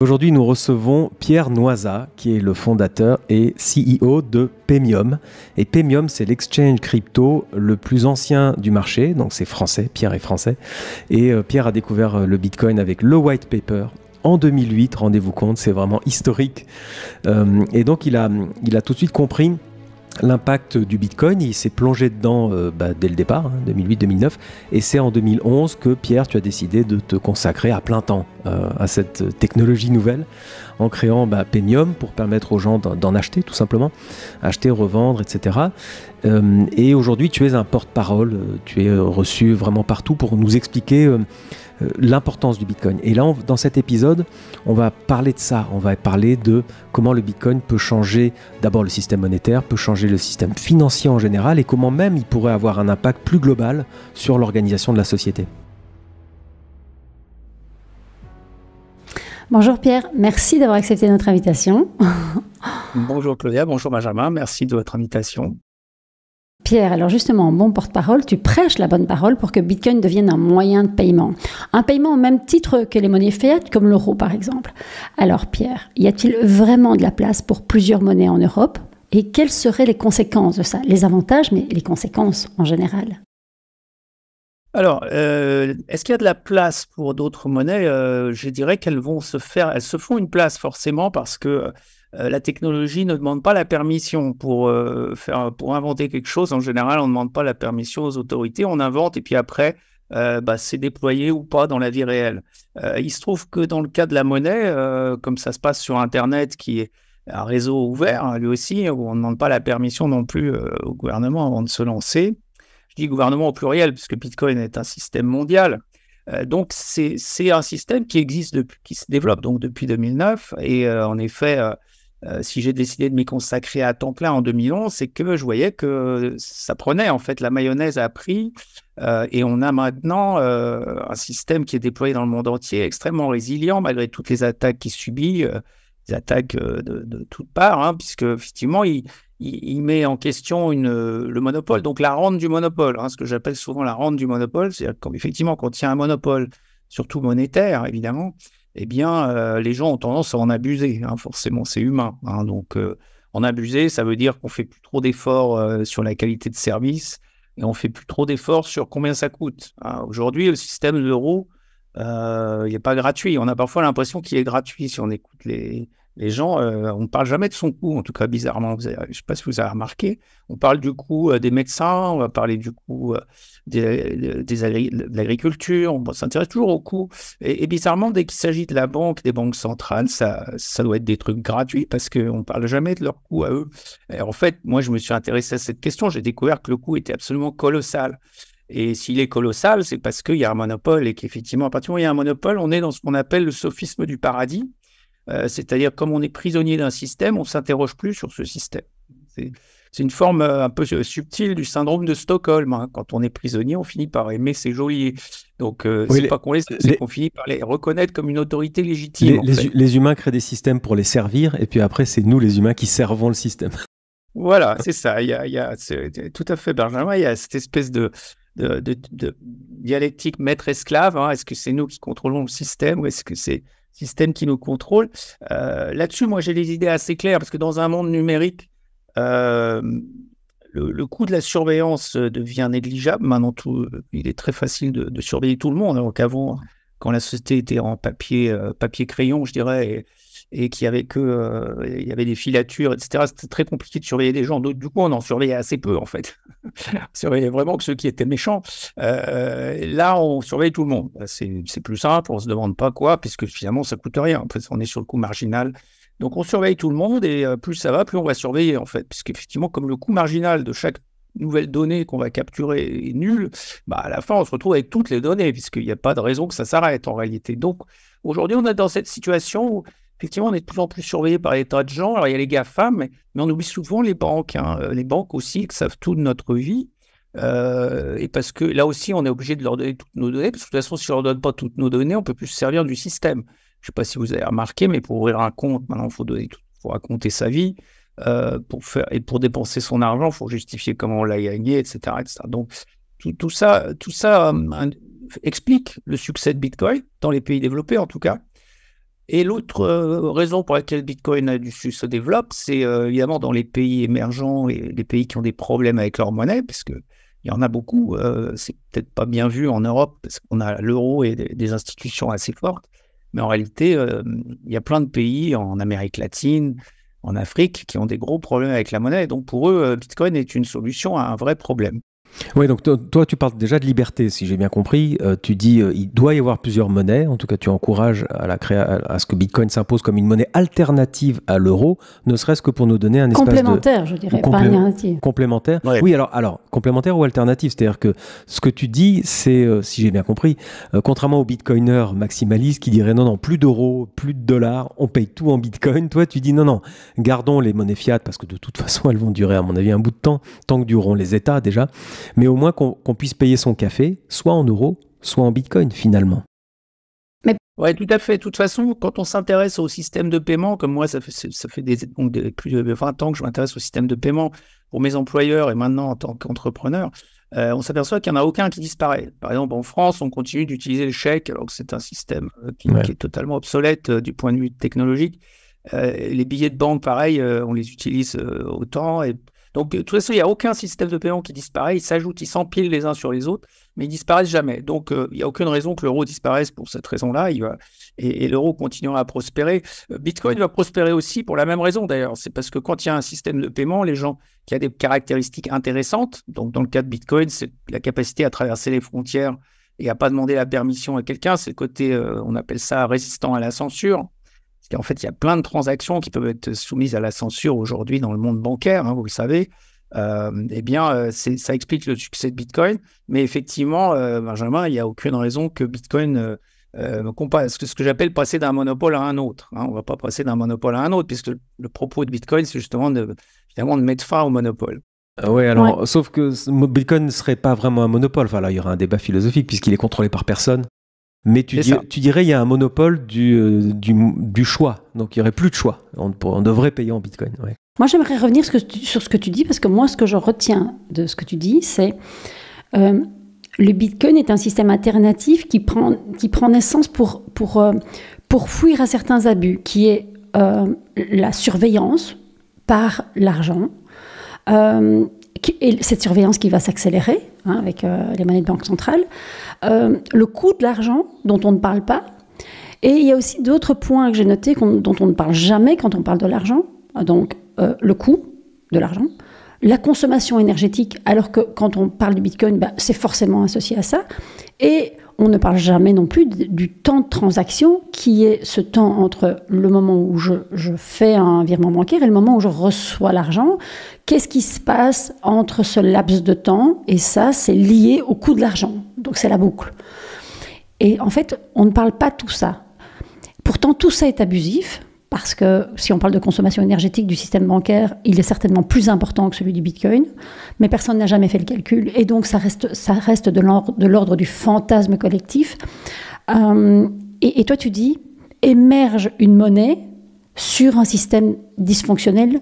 Aujourd'hui, nous recevons Pierre Noisa, qui est le fondateur et CEO de Pemium. Et Pemium, c'est l'exchange crypto le plus ancien du marché, donc c'est français, Pierre est français. Et euh, Pierre a découvert euh, le Bitcoin avec le white paper en 2008, rendez-vous compte, c'est vraiment historique. Euh, et donc, il a, il a tout de suite compris l'impact du Bitcoin. Il s'est plongé dedans euh, bah, dès le départ, 2008-2009, hein, et c'est en 2011 que Pierre, tu as décidé de te consacrer à plein temps euh, à cette technologie nouvelle en créant bah, Penium pour permettre aux gens d'en acheter tout simplement, acheter, revendre, etc. Euh, et aujourd'hui, tu es un porte-parole, tu es reçu vraiment partout pour nous expliquer euh, l'importance du Bitcoin. Et là, dans cet épisode, on va parler de ça. On va parler de comment le Bitcoin peut changer d'abord le système monétaire, peut changer le système financier en général et comment même il pourrait avoir un impact plus global sur l'organisation de la société. Bonjour Pierre, merci d'avoir accepté notre invitation. bonjour Claudia, bonjour Benjamin, merci de votre invitation. Pierre, alors justement, bon porte-parole, tu prêches la bonne parole pour que Bitcoin devienne un moyen de paiement. Un paiement au même titre que les monnaies fiat, comme l'euro par exemple. Alors Pierre, y a-t-il vraiment de la place pour plusieurs monnaies en Europe Et quelles seraient les conséquences de ça Les avantages, mais les conséquences en général alors, euh, est-ce qu'il y a de la place pour d'autres monnaies euh, Je dirais qu'elles vont se faire, elles se font une place forcément parce que euh, la technologie ne demande pas la permission pour, euh, faire, pour inventer quelque chose. En général, on ne demande pas la permission aux autorités, on invente et puis après, euh, bah, c'est déployé ou pas dans la vie réelle. il se trouve que dans le cas de la monnaie, comme ça se passe sur Internet, qui est un réseau ouvert, hein, lui aussi, où on ne demande pas la permission non plus au gouvernement avant de se lancer. Je dis gouvernement au pluriel, puisque Bitcoin est un système mondial. donc c'est un système qui existe, depuis, qui se développe donc depuis 2009. Et en effet, euh, si j'ai décidé de m'y consacrer à temps plein en 2011, c'est que je voyais que ça prenait en fait, la mayonnaise a pris euh, et on a maintenant euh, un système qui est déployé dans le monde entier, extrêmement résilient malgré toutes les attaques qu'il subit, des attaques de, toutes parts, puisqu'effectivement hein, puisque effectivement il, met en question une, le monopole, donc la rente du monopole, hein, ce que j'appelle souvent la rente du monopole, c'est-à-dire qu'effectivement quand il y a un monopole, surtout monétaire évidemment, eh bien, euh, les gens ont tendance à en abuser. Hein, forcément, c'est humain. Hein, donc, euh, en abuser, ça veut dire qu'on fait plus trop d'efforts euh, sur la qualité de service et on fait plus trop d'efforts sur combien ça coûte. Hein. Aujourd'hui, le système d'euros, il n'est pas gratuit. On a parfois l'impression qu'il est gratuit si on écoute les, les gens, euh, on ne parle jamais de son coût, en tout cas bizarrement. je ne sais pas si vous avez remarqué, on parle du coût euh, des médecins, on va parler du coût euh, de l'agriculture, on s'intéresse toujours au coût. Et, bizarrement, dès qu'il s'agit de la banque, des banques centrales, ça, doit être des trucs gratuits parce qu'on ne parle jamais de leur coût à eux. en fait, moi, je me suis intéressé à cette question, j'ai découvert que le coût était absolument colossal. Et s'il est colossal, c'est parce qu'il y a un monopole et qu'effectivement, à partir du moment où il y a un monopole, on est dans ce qu'on appelle le sophisme du paradis euh, c'est-à-dire, comme on est prisonnier d'un système, on s'interroge plus sur ce système. C'est une forme euh, un peu subtile du syndrome de Stockholm. Hein. Quand on est prisonnier, on finit par aimer ses geôliers. Donc, euh, c'est pas qu'on les, C'est qu'on finit par les reconnaître comme une autorité légitime. Les, humains créent des systèmes pour les servir, et puis après, c'est nous, les humains, qui servons le système. Voilà, c'est ça. Il y a, tout à fait, Benjamin, il y a cette espèce de, dialectique maître-esclave. Hein. Est-ce que c'est nous qui contrôlons le système ou est-ce que c'est système qui nous contrôle. Euh, là-dessus, moi, j'ai des idées assez claires parce que dans un monde numérique, euh, le, coût de la surveillance euh, devient négligeable. Maintenant, tout, il est très facile de, surveiller tout le monde, alors qu'avant, quand la société était en papier, papier crayon, je dirais, et qu'il y avait que euh, il y avait des filatures, etc. C'était très compliqué de surveiller des gens. Du coup, on en surveillait assez peu en fait. on surveillait vraiment que ceux qui étaient méchants. Euh, là, on surveille tout le monde. Bah, c'est plus simple. On se demande pas quoi, puisque finalement, ça coûte rien. En fait, on est sur le coût marginal. Donc, on surveille tout le monde et euh, plus ça va, plus on va surveiller en fait, puisqu'effectivement, comme le coût marginal de chaque nouvelle donnée qu'on va capturer est nul, bah à la fin, on se retrouve avec toutes les données, puisqu'il n'y a pas de raison que ça s'arrête en réalité. Donc, aujourd'hui, on est dans cette situation où effectivement, on est de plus en plus surveillé par l'État tas de gens. Alors, il y a les GAFAM, mais, mais on oublie souvent les banques. Hein. Euh, les banques aussi, qui savent tout de notre vie. Euh, et parce que là aussi, on est obligé de leur donner toutes nos données, parce que de toute façon, si on leur donne pas toutes nos données, on peut plus se servir du système. Je ne sais pas si vous avez remarqué, mais pour ouvrir un compte, maintenant, il faut, raconter sa vie. Euh, pour faire, et pour dépenser son argent, il faut justifier comment on l'a gagné, etc., etc. Donc, tout, ça, tout ça hum, explique le succès de Bitcoin, dans les pays développés en tout cas. Et l'autre euh, raison pour laquelle Bitcoin a dû, se développe, c'est euh, évidemment dans les pays émergents et les pays qui ont des problèmes avec leur monnaie, parce que il y en a beaucoup. Euh, c'est peut-être pas bien vu en Europe parce qu'on a l'euro et des, institutions assez fortes, mais en réalité, il y a plein de pays en Amérique latine, en Afrique, qui ont des gros problèmes avec la monnaie. donc pour eux, Bitcoin est une solution à un vrai problème. Oui, donc toi, tu parles déjà de liberté, si j'ai bien compris. Euh, tu dis euh, il doit y avoir plusieurs monnaies. En tout cas, tu encourages à, la à ce que Bitcoin s'impose comme une monnaie alternative à l'euro, ne serait-ce que pour nous donner un espace complémentaire, je dirais, pas alternative. Complémentaire. Oui, alors, alors complémentaire ou alternative, c'est-à-dire que ce que tu dis, c'est, euh, si j'ai bien compris, contrairement aux Bitcoiner maximalistes qui diraient non, non, plus d'euros, plus de dollars, on paye tout en Bitcoin. Toi, tu dis non, non, gardons les monnaies fiat parce que de toute façon, elles vont durer, à mon avis, un bout de temps, tant que dureront les États déjà mais au moins qu'on puisse payer son café, soit en euros, soit en bitcoin finalement. Mais... Oui, tout à fait. De toute façon, quand on s'intéresse au système de paiement, comme moi, ça fait, ça fait des, plus de 20 ans que je m'intéresse au système de paiement pour mes employeurs et maintenant en tant qu'entrepreneur, euh, on s'aperçoit qu'il n'y en a aucun qui disparaît. Par exemple, en France, on continue d'utiliser le chèque, alors que c'est un système euh, qui, est totalement obsolète euh, du point de vue technologique. les billets de banque, pareil, on les utilise autant. Et donc, de toute façon, il n'y a aucun système de paiement qui disparaît. Ils s'ajoutent, ils s'empilent les uns sur les autres, mais ils disparaissent jamais. Donc, euh, il n'y a aucune raison que l'euro disparaisse pour cette raison-là. Et, l'euro continuera à prospérer. Euh, Bitcoin va prospérer aussi pour la même raison, d'ailleurs. C'est parce que quand il y a un système de paiement, les gens qui ont des caractéristiques intéressantes, donc dans le cas de Bitcoin, c'est la capacité à traverser les frontières et à pas demander la permission à quelqu'un. C'est le côté, euh, on appelle ça résistant à la censure. En fait, il y a plein de transactions qui peuvent être soumises à la censure aujourd'hui dans le monde bancaire, hein, vous le savez. Euh, eh bien, euh, ça explique le succès de Bitcoin. Mais effectivement, euh, Benjamin, il n'y a aucune raison que Bitcoin, euh, ce que j'appelle passer d'un monopole à un autre. Hein. On ne va pas passer d'un monopole à un autre, puisque le, propos de Bitcoin, c'est justement de, de mettre fin au monopole. Ah oui, alors, sauf que Bitcoin ne serait pas vraiment un monopole. Enfin, là, il y aura un débat philosophique, puisqu'il est contrôlé par personne. Mais tu, tu dirais il y a un monopole du, euh, choix. Donc il n'y aurait plus de choix. On, devrait payer en Bitcoin. Moi, j'aimerais revenir sur ce, sur ce, que tu, dis, parce que moi, ce que je retiens de ce que tu dis, c'est euh, le Bitcoin est un système alternatif qui prend, qui prend naissance pour, pour, euh, pour fuir à certains abus, qui est euh, la surveillance par l'argent et cette surveillance qui va s'accélérer hein, avec euh, les monnaies de banque centrale, euh, le coût de l'argent dont on ne parle pas, et il y a aussi d'autres points que j'ai notés dont on ne parle jamais quand on parle de l'argent, donc euh, le coût de l'argent, la consommation énergétique, alors que quand on parle du Bitcoin, ben, c'est forcément associé à ça, et on ne parle jamais non plus du temps de transaction qui est ce temps entre le moment où je, fais un virement bancaire et le moment où je reçois l'argent. Qu'est-ce qui se passe entre ce laps de temps Et ça, c'est lié au coût de l'argent. Donc c'est la boucle. Et en fait, on ne parle pas tout ça. Pourtant, tout ça est abusif parce que si on parle de consommation énergétique du système bancaire, il est certainement plus important que celui du Bitcoin, mais personne n'a jamais fait le calcul, et donc ça reste, ça reste de l'ordre du fantasme collectif. Euh, et, toi, tu dis, émerge une monnaie sur un système dysfonctionnel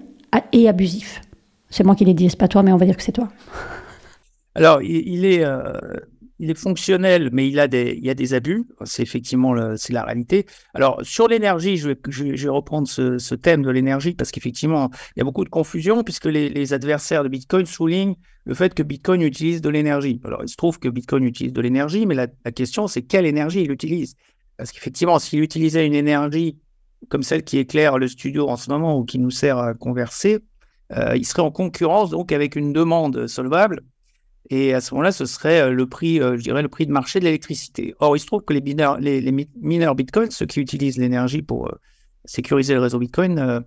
et abusif. C'est moi qui l'ai dit, c'est pas toi, mais on va dire que c'est toi. Alors, il, est... Euh, il est fonctionnel, mais il, a des, il y a des abus. C'est effectivement la réalité. Alors, sur l'énergie, je vais, reprendre ce, thème de l'énergie parce qu'effectivement, il y a beaucoup de confusion puisque les, adversaires de Bitcoin soulignent le fait que Bitcoin utilise de l'énergie. Alors, il se trouve que Bitcoin utilise de l'énergie, mais la, question, c'est quelle énergie il utilise. Parce qu'effectivement, s'il utilisait une énergie comme celle qui éclaire le studio en ce moment ou qui nous sert à converser, euh, il serait en concurrence donc avec une demande solvable et à ce moment-là, ce serait euh, le prix, euh, je dirais, le prix de marché de l'électricité. Or, il se trouve que les mineurs, les, Bitcoin, ceux qui utilisent l'énergie pour euh, sécuriser le réseau Bitcoin,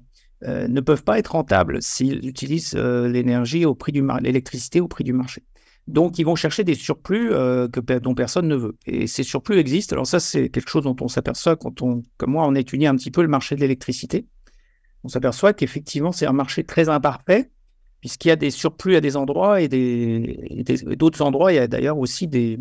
ne peuvent pas être rentables s'ils utilisent l'énergie au prix du l'électricité au prix du marché. Donc, ils vont chercher des surplus que, dont personne ne veut. Et ces surplus existent. Alors ça, c'est quelque chose dont on s'aperçoit quand on, comme moi, on étudie un petit peu le marché de l'électricité. On s'aperçoit qu'effectivement, c'est un marché très imparfait puisqu'il y a des surplus à des endroits et d'autres endroits, il y a d'ailleurs aussi des,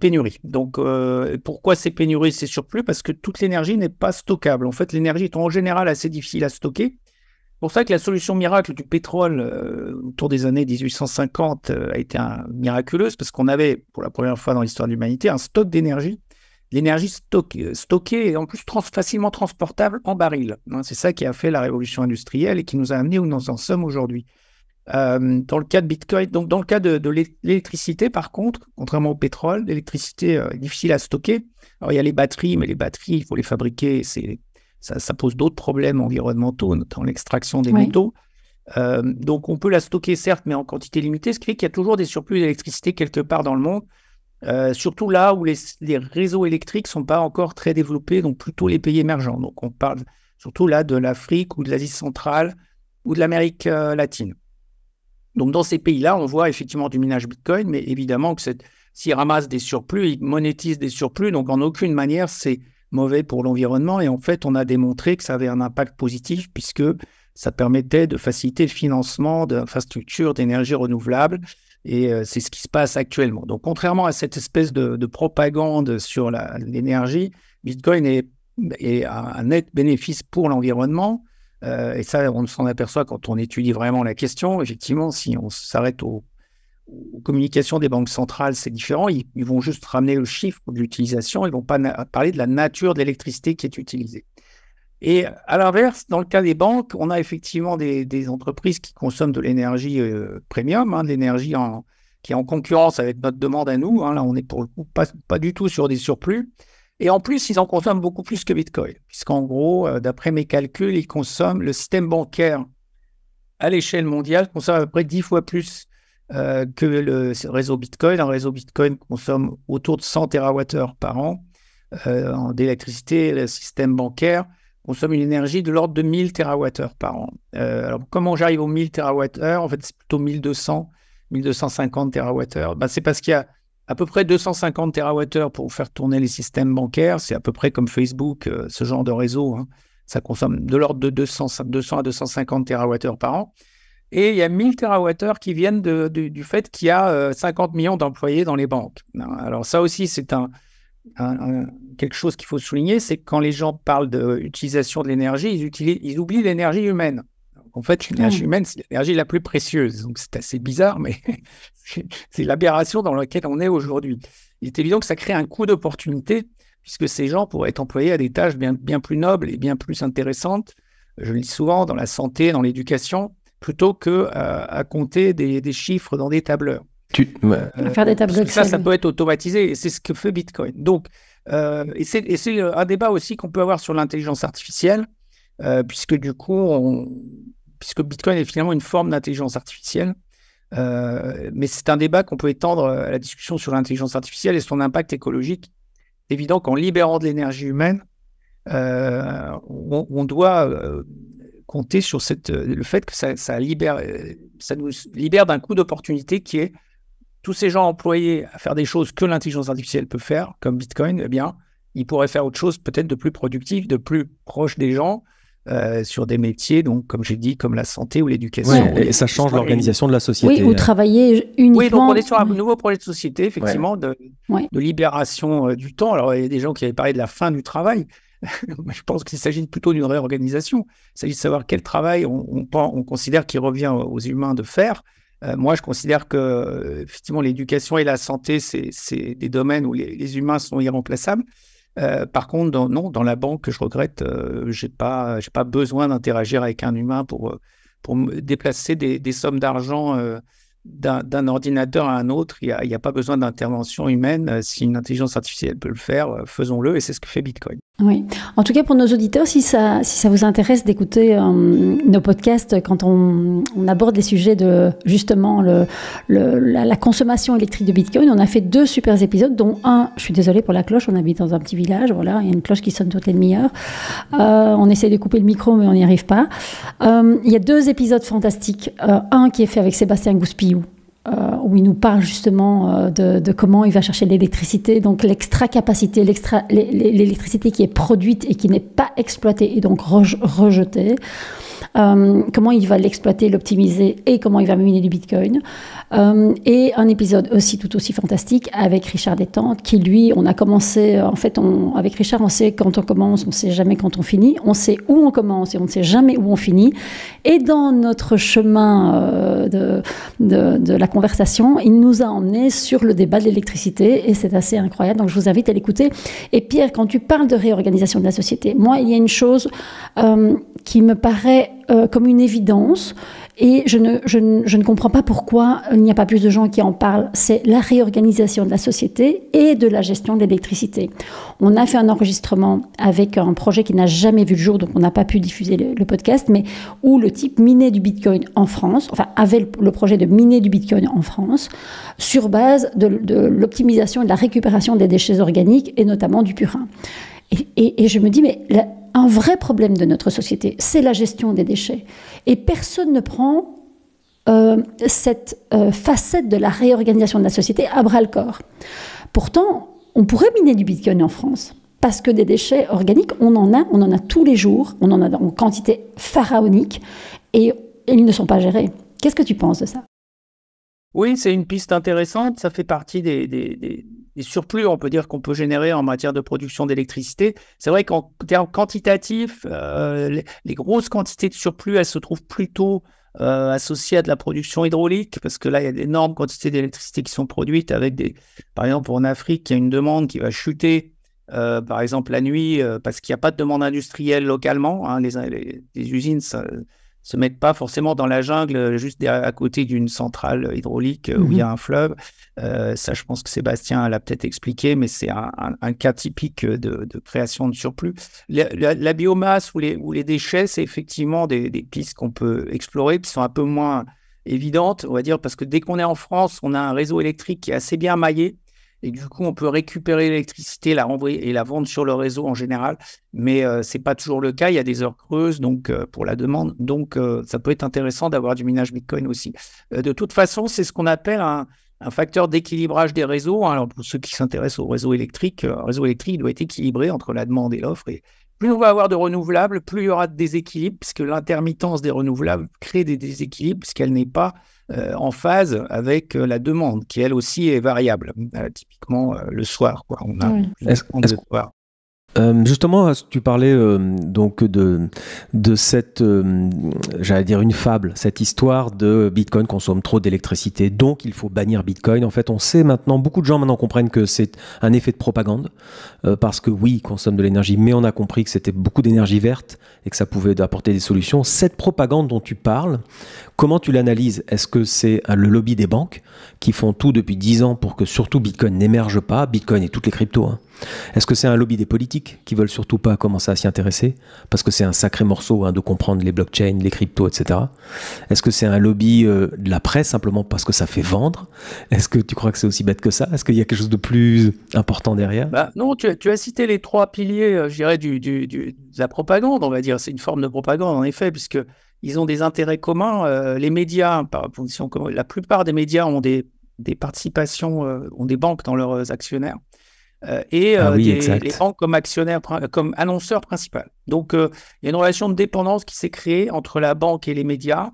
pénuries. Donc, euh, pourquoi ces pénuries, ces surplus Parce que toute l'énergie n'est pas stockable. En fait, l'énergie est en général assez difficile à stocker. C'est pour ça que la solution miracle du pétrole euh, autour des années 1850 euh, a été miraculeuse, parce qu'on avait, pour la première fois dans l'histoire de l'humanité, un stock d'énergie. L'énergie stockée, stockée et en plus facilement transportable en baril. Hein. C'est ça qui a fait la révolution industrielle et qui nous a amené où nous en sommes aujourd'hui. Euh, dans le cas de Bitcoin, donc dans le cas de, l'électricité, par contre, contrairement au pétrole, l'électricité euh, est difficile à stocker. Alors il y a les batteries, mais les batteries, il faut les fabriquer. ça, pose d'autres problèmes environnementaux, notamment l'extraction des métaux. Euh, donc on peut la stocker certes, mais en quantité limitée, ce qui fait qu'il y a toujours des surplus d'électricité quelque part dans le monde, surtout là où les, réseaux électriques ne sont pas encore très développés, donc plutôt les pays émergents. Donc on parle surtout là de l'Afrique ou de l'Asie centrale ou de l'Amérique latine. Donc, dans ces pays-là, on voit effectivement du minage Bitcoin, mais évidemment que s'ils ramassent des surplus, ils monétisent des surplus. Donc, en aucune manière, c'est mauvais pour l'environnement. Et en fait, on a démontré que ça avait un impact positif puisque ça permettait de faciliter le financement d'infrastructures d'énergie renouvelable. Et euh, c'est ce qui se passe actuellement. Donc, contrairement à cette espèce de, propagande sur l'énergie, Bitcoin est un net bénéfice pour l'environnement euh, et ça, on s'en aperçoit quand on étudie vraiment la question. Effectivement, si on s'arrête aux, communications des banques centrales, c'est différent. Ils, vont juste ramener le chiffre de l'utilisation. Ils ne vont pas parler de la nature de l'électricité qui est utilisée. Et à l'inverse, dans le cas des banques, on a effectivement des, entreprises qui consomment de l'énergie euh, premium, hein, de l'énergie qui est en concurrence avec notre demande à nous. Hein, là, on n'est pour le coup pas, du tout sur des surplus. Et en plus, ils en consomment beaucoup plus que Bitcoin, puisqu'en gros, euh, d'après mes calculs, ils consomment le système bancaire à l'échelle mondiale consomme à peu près 10 fois plus euh, que le réseau Bitcoin. Un réseau Bitcoin consomme autour de 100 TWh par an euh, d'électricité. Le système bancaire consomme une énergie de l'ordre de 1000 TWh par an. Euh, alors, comment j'arrive aux 1000 TWh En fait, c'est plutôt 1200, 1250 TWh. Ben, c'est parce qu'il y a à peu près 250 TWh pour faire tourner les systèmes bancaires. C'est à peu près comme Facebook, euh, ce genre de réseau. Hein. Ça consomme de l'ordre de 200, à 250 TWh par an. Et il y a 1000 TWh qui viennent du fait qu'il y a 50 euh, millions d'employés dans les banques. Alors ça aussi, c'est quelque chose qu'il faut souligner, c'est que quand les gens parlent d'utilisation de l'énergie, ils, ils oublient l'énergie humaine en fait, l'énergie hmm. humaine, c'est l'énergie la plus précieuse. Donc, c'est assez bizarre, mais c'est l'aberration dans laquelle on est aujourd'hui. Il est évident que ça crée un coût d'opportunité, puisque ces gens pourraient être employés à des tâches bien, plus nobles et bien plus intéressantes, je le dis souvent, dans la santé, dans l'éducation, plutôt que euh, à, compter des, chiffres dans des tableurs. Faire des Ça, ça peut être automatisé, et c'est ce que fait Bitcoin. Donc, euh, et c'est un débat aussi qu'on peut avoir sur l'intelligence artificielle, euh, puisque du coup, on, puisque Bitcoin est finalement une forme d'intelligence artificielle. Euh, mais c'est un débat qu'on peut étendre euh, à la discussion sur l'intelligence artificielle et son impact écologique. évident qu'en libérant de l'énergie humaine, euh, on, doit compter sur cette, le fait que ça, libère, ça nous libère d'un coup d'opportunité qui est tous ces gens employés à faire des choses que l'intelligence artificielle peut faire, comme Bitcoin, eh bien, ils pourraient faire autre chose peut-être de plus productif, de plus proche des gens, euh, sur des métiers, donc comme j'ai dit, comme la santé ou l'éducation. et, ça change l'organisation de la société. Oui, ou euh. travailler uniquement. Oui, donc on est sur un nouveau projet de société, effectivement, De, libération euh, du temps. Alors il y a des gens qui avaient parlé de la fin du travail. Je pense qu'il s'agit plutôt d'une réorganisation. Il s'agit de savoir quel travail on, considère qu'il revient aux humains de faire. moi, je considère que effectivement l'éducation et la santé, c'est des domaines où les humains sont irremplaçables. Euh, par contre, non, dans la banque, je regrette, euh, j'ai pas, besoin d'interagir avec un humain pour, euh, pour déplacer des sommes d'argent d'un ordinateur à un autre. Il n'y a, pas besoin d'intervention humaine. Euh, si une intelligence artificielle peut le faire, euh, faisons-le et c'est ce que fait Bitcoin. Oui. En tout cas, pour nos auditeurs, si ça, si ça vous intéresse d'écouter euh, nos podcasts quand on, aborde les sujets de justement le, la, consommation électrique de Bitcoin, on a fait deux super épisodes, dont un, je suis désolée pour la cloche, on habite dans un petit village, voilà, il y a une cloche qui sonne toutes les demi-heures. on essaie de couper le micro, mais on n'y arrive pas. il y a deux épisodes fantastiques. un qui est fait avec Sébastien Gouspi, euh, où il nous parle justement euh, de, comment il va chercher l'électricité, donc l'extra-capacité, l'électricité qui est produite et qui n'est pas exploitée et donc rejetée. Euh, comment il va l'exploiter, l'optimiser et comment il va miner du Bitcoin. Euh, et un épisode aussi tout aussi fantastique avec Richard Détente, qui lui, on a commencé, en fait, on, avec Richard, on sait quand on commence, on sait jamais quand on finit, on sait où on commence et on ne sait jamais où on finit. Et dans notre chemin euh, de, la conversation, il nous a emmenés sur le débat de l'électricité et c'est assez incroyable. Donc je vous invite à l'écouter. Et Pierre, quand tu parles de réorganisation de la société, moi, il y a une chose qui me paraît euh, comme une évidence et je ne, je ne, comprends pas pourquoi il n'y a pas plus de gens qui en parlent. C'est la réorganisation de la société et de la gestion de l'électricité. On a fait un enregistrement avec un projet qui n'a jamais vu le jour, donc on n'a pas pu diffuser le, podcast, mais où le type minait du Bitcoin en France, enfin avait le, projet de miner du Bitcoin en France, sur base de, l'optimisation et de la récupération des déchets organiques et notamment du purin. Et, et, je me dis, mais la, un vrai problème de notre société, c'est la gestion des déchets. Et personne ne prend euh, cette euh, facette de la réorganisation de la société à bras le corps. Pourtant, on pourrait miner du bitcoin en France. Parce que des déchets organiques, on en a, on en a tous les jours, on en a en quantité pharaonique, et, ils ne sont pas gérés. Qu'est-ce que tu penses de ça Oui, c'est une piste intéressante. Ça fait partie des surplus, on peut dire, qu'on peut générer en matière de production d'électricité. C'est vrai qu'en termes quantitatifs, euh, les, grosses quantités de surplus, elles se trouvent plutôt euh, associées à de la production hydraulique, parce que là, il y a d'énormes quantités d'électricité qui sont produites avec des... Par exemple, en Afrique, il y a une demande qui va chuter euh, par exemple la nuit, parce qu'il n'y a pas de demande industrielle localement. Hein. les, les, usines, ça, se mettent pas forcément dans la jungle, euh, juste à côté d'une centrale euh, hydraulique euh, où il y a mhm. un fleuve. ça, je pense que Sébastien l'a peut-être expliqué, mais c'est un, cas typique de, création de surplus. La, biomasse ou les, ou les déchets, c'est effectivement des, des pistes qu'on peut explorer, qui sont un peu moins évidentes, on va dire, parce que dès qu'on est en France, on a un réseau électrique qui est assez bien maillé et du coup on peut récupérer l'électricité, la renvoyer et la vendre sur le réseau en général, mais euh, ce n'est pas toujours le cas. Il y a des heures creuses donc euh, pour la demande, donc euh, ça peut être intéressant d'avoir du minage Bitcoin aussi. de toute façon, c'est ce qu'on appelle un, facteur d'équilibrage des réseaux. Alors pour ceux qui s'intéressent au réseau électrique, un réseau électrique doit être équilibré entre la demande et l'offre et, plus on va avoir de renouvelables, plus il y aura de déséquilibres, puisque l'intermittence des renouvelables crée des déséquilibres, puisqu'elle n'est pas euh, en phase avec euh, la demande, qui elle aussi est variable. Euh, typiquement, le soir, quoi. On a est soir. Euh, justement, euh, tu parlais euh, donc de, cette, j'allais dire une fable, cette histoire de Bitcoin consomme trop d'électricité, donc il faut bannir Bitcoin. En fait, on sait maintenant, beaucoup de gens maintenant comprennent que c'est un effet de propagande, parce que oui, il consomme de l'énergie, mais on a compris que c'était beaucoup d'énergie verte et que ça pouvait apporter des solutions. Cette propagande dont tu parles, comment tu l'analyses Est-ce que c'est le lobby des banques qui font tout depuis 10 ans pour que surtout Bitcoin n'émerge pas Bitcoin et toutes les cryptos. Hein. Est-ce que c'est un lobby des politiques qui veulent surtout pas commencer à s'y intéresser parce que c'est un sacré morceau hein, de comprendre les blockchains, les cryptos, etc. Est-ce que c'est un lobby euh, de la presse simplement parce que ça fait vendre Est-ce que tu crois que c'est aussi bête que ça Est-ce qu'il y a quelque chose de plus important derrière bah, Non, tu as, cité les trois piliers, euh, je dirais, du, de la propagande, on va dire. C'est une forme de propagande, en effet, puisque ils ont des intérêts communs. Euh, les médias, par, la plupart des médias ont des participations, ont des banques dans leurs actionnaires. Euh, et euh, ah les banques comme actionnaire, comme annonceur principal. Donc, euh, il y a une relation de dépendance qui s'est créée entre la banque et les médias.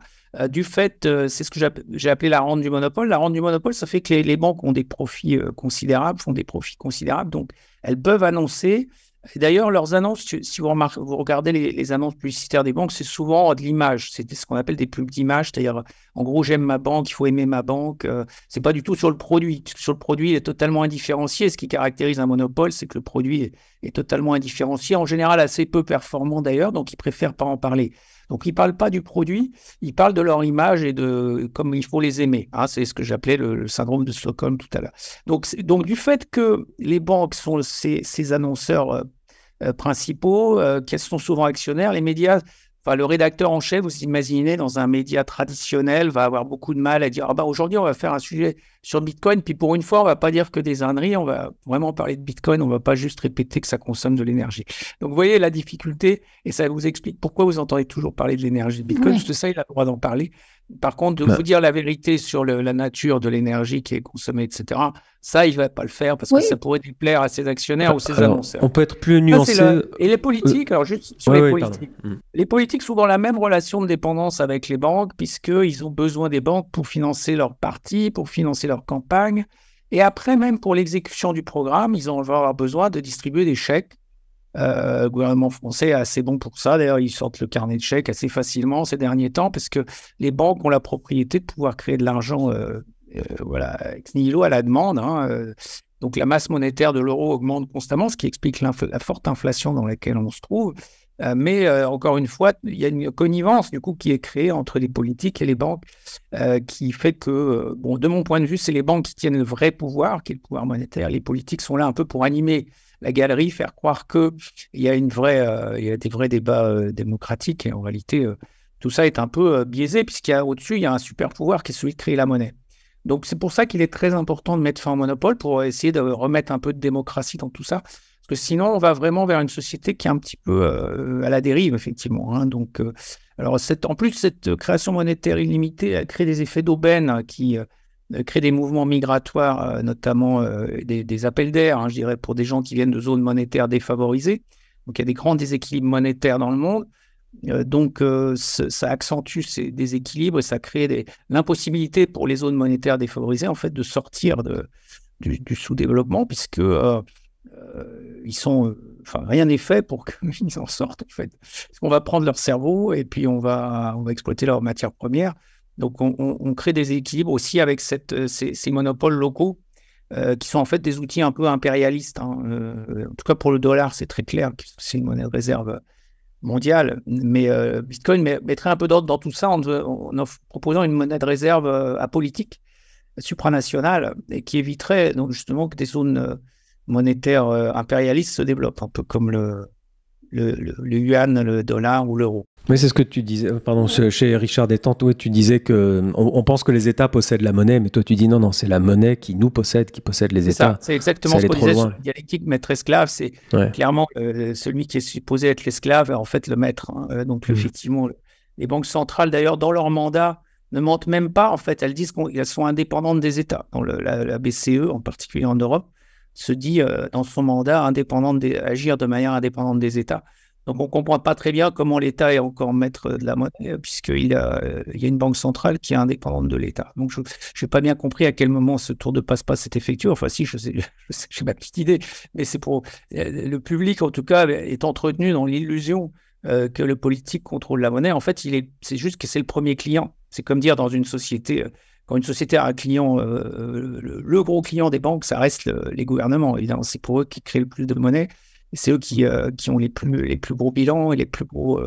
du fait, c'est ce que j'ai appelé la rente du monopole. La rente du monopole, ça fait que les banques ont des profits considérables, font des profits considérables. Donc, elles peuvent annoncer D'ailleurs, leurs annonces, si vous, regardez les, annonces publicitaires des banques, c'est souvent de l'image. C'est ce qu'on appelle des pubs d'image. C'est-à-dire, en gros, j'aime ma banque, il faut aimer ma banque. Euh, ce n'est pas du tout sur le produit. Sur le produit, il est totalement indifférencié. Ce qui caractérise un monopole, c'est que le produit est est totalement indifférencié, en général assez peu performant d'ailleurs, donc ils préfèrent pas en parler. Donc ils ne parlent pas du produit, ils parlent de leur image et de comme il faut les aimer. Hein, c'est ce que j'appelais le, syndrome de Stockholm tout à l'heure. Donc, donc du fait que les banques sont ces, annonceurs euh, euh, principaux, euh, qu'elles sont souvent actionnaires, les médias Enfin, le rédacteur en chef, vous imaginez, dans un média traditionnel, va avoir beaucoup de mal à dire ah ben, aujourd'hui, on va faire un sujet sur Bitcoin. Puis pour une fois, on va pas dire que des âneries, on va vraiment parler de Bitcoin. On va pas juste répéter que ça consomme de l'énergie. Donc, vous voyez la difficulté, et ça vous explique pourquoi vous entendez toujours parler de l'énergie de Bitcoin. ça, il a le droit d'en parler. Par contre, de bah. vous dire la vérité sur la nature de l'énergie qui est consommée, etc., ça, il ne va pas le faire parce que ça pourrait plaire à ses actionnaires bah, ou ses annonceurs. On peut être plus nuancé. Et les politiques, euh, alors juste sur mm. les politiques. Les politiques, souvent la même relation de dépendance avec les banques, puisqu'ils ont besoin des banques pour financer leur parti, pour financer leur campagne. Et après, même pour l'exécution du programme, ils ont avoir besoin de distribuer des chèques le euh, gouvernement français est assez bon pour ça. D'ailleurs, ils sortent le carnet de chèques assez facilement ces derniers temps parce que les banques ont la propriété de pouvoir créer de l'argent euh, euh, voilà, ex nihilo à la demande. Hein, Donc la masse monétaire de l'euro augmente constamment, ce qui explique la forte inflation dans laquelle on se trouve. mais encore une fois, il y a une connivence du coup qui est créée entre les politiques et les banques, qui fait que, bon, de mon point de vue, c'est les banques qui tiennent le vrai pouvoir, qui est le pouvoir monétaire. Les politiques sont là un peu pour animer la galerie, faire croire qu'il y, a euh, y a des vrais débats euh, démocratiques. Et en réalité, euh, tout ça est un peu biaisé, puisqu'il y a au-dessus, il y a un super pouvoir qui est celui de créer la monnaie. Donc c'est pour ça qu'il est très important de mettre fin au monopole pour essayer de remettre un peu de démocratie dans tout ça. Parce que sinon, on va vraiment vers une société qui est un petit peu à la dérive, effectivement. Hein. Donc, alors en plus, cette création monétaire illimitée a crée des effets d'aubaine qui, euh, créer des mouvements migratoires, euh, notamment euh, des, appels d'air, hein, je dirais, pour des gens qui viennent de zones monétaires défavorisées. Donc il y a des grands déséquilibres monétaires dans le monde. donc ça accentue ces déséquilibres et ça crée l'impossibilité pour les zones monétaires défavorisées, en fait, de sortir de, du, sous-développement, puisque ils sont, enfin, rien n'est fait pour qu'ils en sortent en fait. on va prendre leur cerveau et puis on va, on va exploiter leurs matières premières. Donc on, crée des équilibres aussi avec euh, ces, monopoles locaux euh, qui sont en fait des outils un peu impérialistes. Hein. Euh, en tout cas pour le dollar, c'est très clair que c'est une monnaie de réserve mondiale. Mais Bitcoin mettrait un peu d'ordre dans tout ça en, proposant une monnaie de réserve apolitique, supranationale, et qui éviterait donc justement que des zones monétaires impérialistes se développent, un peu comme le, le, le, yuan, le dollar ou l'euro. Mais c'est ce que tu disais, euh, pardon, chez Richard Détente, tu disais que on, pense que les États possèdent la monnaie, mais toi tu dis non, non, c'est la monnaie qui nous possède, qui possède les États. C'est exactement ce qu'on disait la dialectique maître-esclave, c'est clairement euh, celui qui est supposé être l'esclave, en fait le maître. Hein. Euh, donc mm. effectivement, les banques centrales d'ailleurs dans leur mandat ne mentent même pas, en fait, elles disent qu'elles sont indépendantes des États, la BCE en particulier en Europe se dit euh, dans son mandat indépendant agir de manière indépendante des États. Donc on ne comprend pas très bien comment l'État est encore maître de la monnaie, euh, puisqu'il euh, y a, une banque centrale qui est indépendante de l'État. Donc je n'ai pas bien compris à quel moment ce tour de passe-passe s'est effectué. Enfin si, je sais, j'ai ma petite idée, mais c'est pour... Le public, en tout cas, est entretenu dans l'illusion que le politique contrôle la monnaie. En fait, c'est juste que c'est le premier client. C'est comme dire dans une société... Quand une société a un client, euh, euh, le, gros client des banques, ça reste les gouvernements. Évidemment, c'est pour eux qui créent le plus de monnaie. C'est eux qui, euh, ont les plus, gros bilans et les plus gros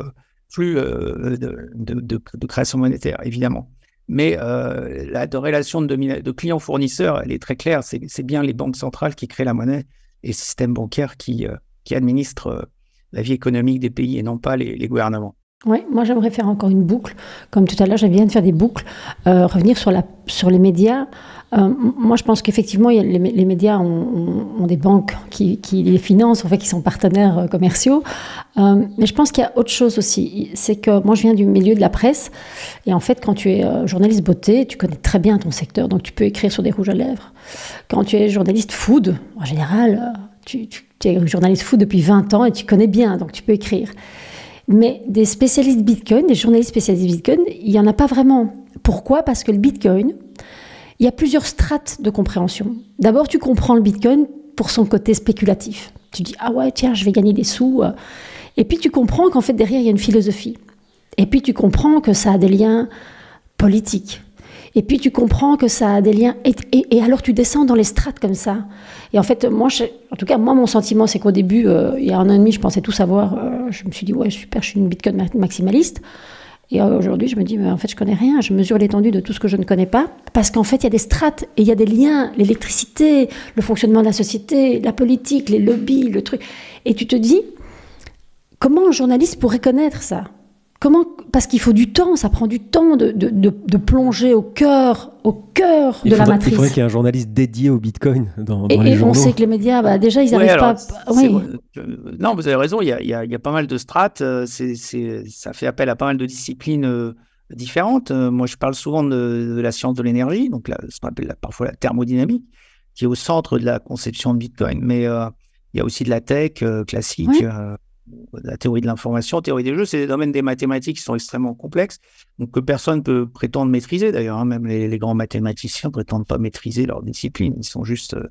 flux de, création monétaire, évidemment. Mais la relation de, client-fournisseur, elle est très claire. C'est bien les banques centrales qui créent la monnaie et le système bancaire qui, qui administre la vie économique des pays et non pas les gouvernements. Oui, moi j'aimerais faire encore une boucle. Comme tout à l'heure, j'aime bien de faire des boucles, euh, revenir sur, la, sur les médias. Euh, moi je pense qu'effectivement, les, médias ont, des banques qui, les financent, en fait, qui sont partenaires euh, commerciaux. mais je pense qu'il y a autre chose aussi. C'est que moi je viens du milieu de la presse. Et en fait, quand tu es journaliste beauté, tu connais très bien ton secteur, donc tu peux écrire sur des rouges à lèvres. Quand tu es journaliste food, en général, tu, tu es journaliste food depuis 20 ans et tu connais bien, donc tu peux écrire. Mais des spécialistes Bitcoin, des journalistes spécialistes Bitcoin, il n'y en a pas vraiment. Pourquoi Parce que le Bitcoin, il y a plusieurs strates de compréhension. D'abord, tu comprends le Bitcoin pour son côté spéculatif. Tu dis, ah ouais, tiens, je vais gagner des sous. Euh. Et puis tu comprends qu'en fait, derrière, il y a une philosophie. Et puis tu comprends que ça a des liens politiques, et puis tu comprends que ça a des liens. Et, alors tu descends dans les strates comme ça. Et en fait, moi, en tout cas, moi, mon sentiment, c'est qu'au début, euh, il y a un an et demi, je pensais tout savoir. Euh, je me suis dit, ouais, super, je suis une Bitcoin maximaliste. Et euh, aujourd'hui, je me dis, mais en fait, je connais rien. Je mesure l'étendue de tout ce que je ne connais pas. Parce qu'en fait, il y a des strates et il y a des liens. L'électricité, le fonctionnement de la société, la politique, les lobbies, le truc. Et tu te dis, comment un journaliste pourrait connaître ça Comment Parce qu'il faut du temps, ça prend du temps de, de, de, plonger au cœur, au cœur de la matrice. Il faudrait qu'il y ait un journaliste dédié au Bitcoin dans, dans et, et on sait que les médias, bah, déjà, ils n'arrivent pas. À... Non, vous avez raison. Il y a, y a, pas mal de strates. Euh, ça fait appel à pas mal de disciplines euh, différentes. Euh, moi, je parle souvent de, la science de l'énergie, donc ce qu'on appelle parfois la thermodynamique, qui est au centre de la conception de Bitcoin. Mais il y a aussi de la tech classique la théorie de l'information, théorie des jeux, c'est des domaines des mathématiques qui sont extrêmement complexes, donc que personne ne peut prétendre maîtriser. D'ailleurs, hein. même les, grands mathématiciens prétendent pas maîtriser leur discipline. Ils sont juste euh,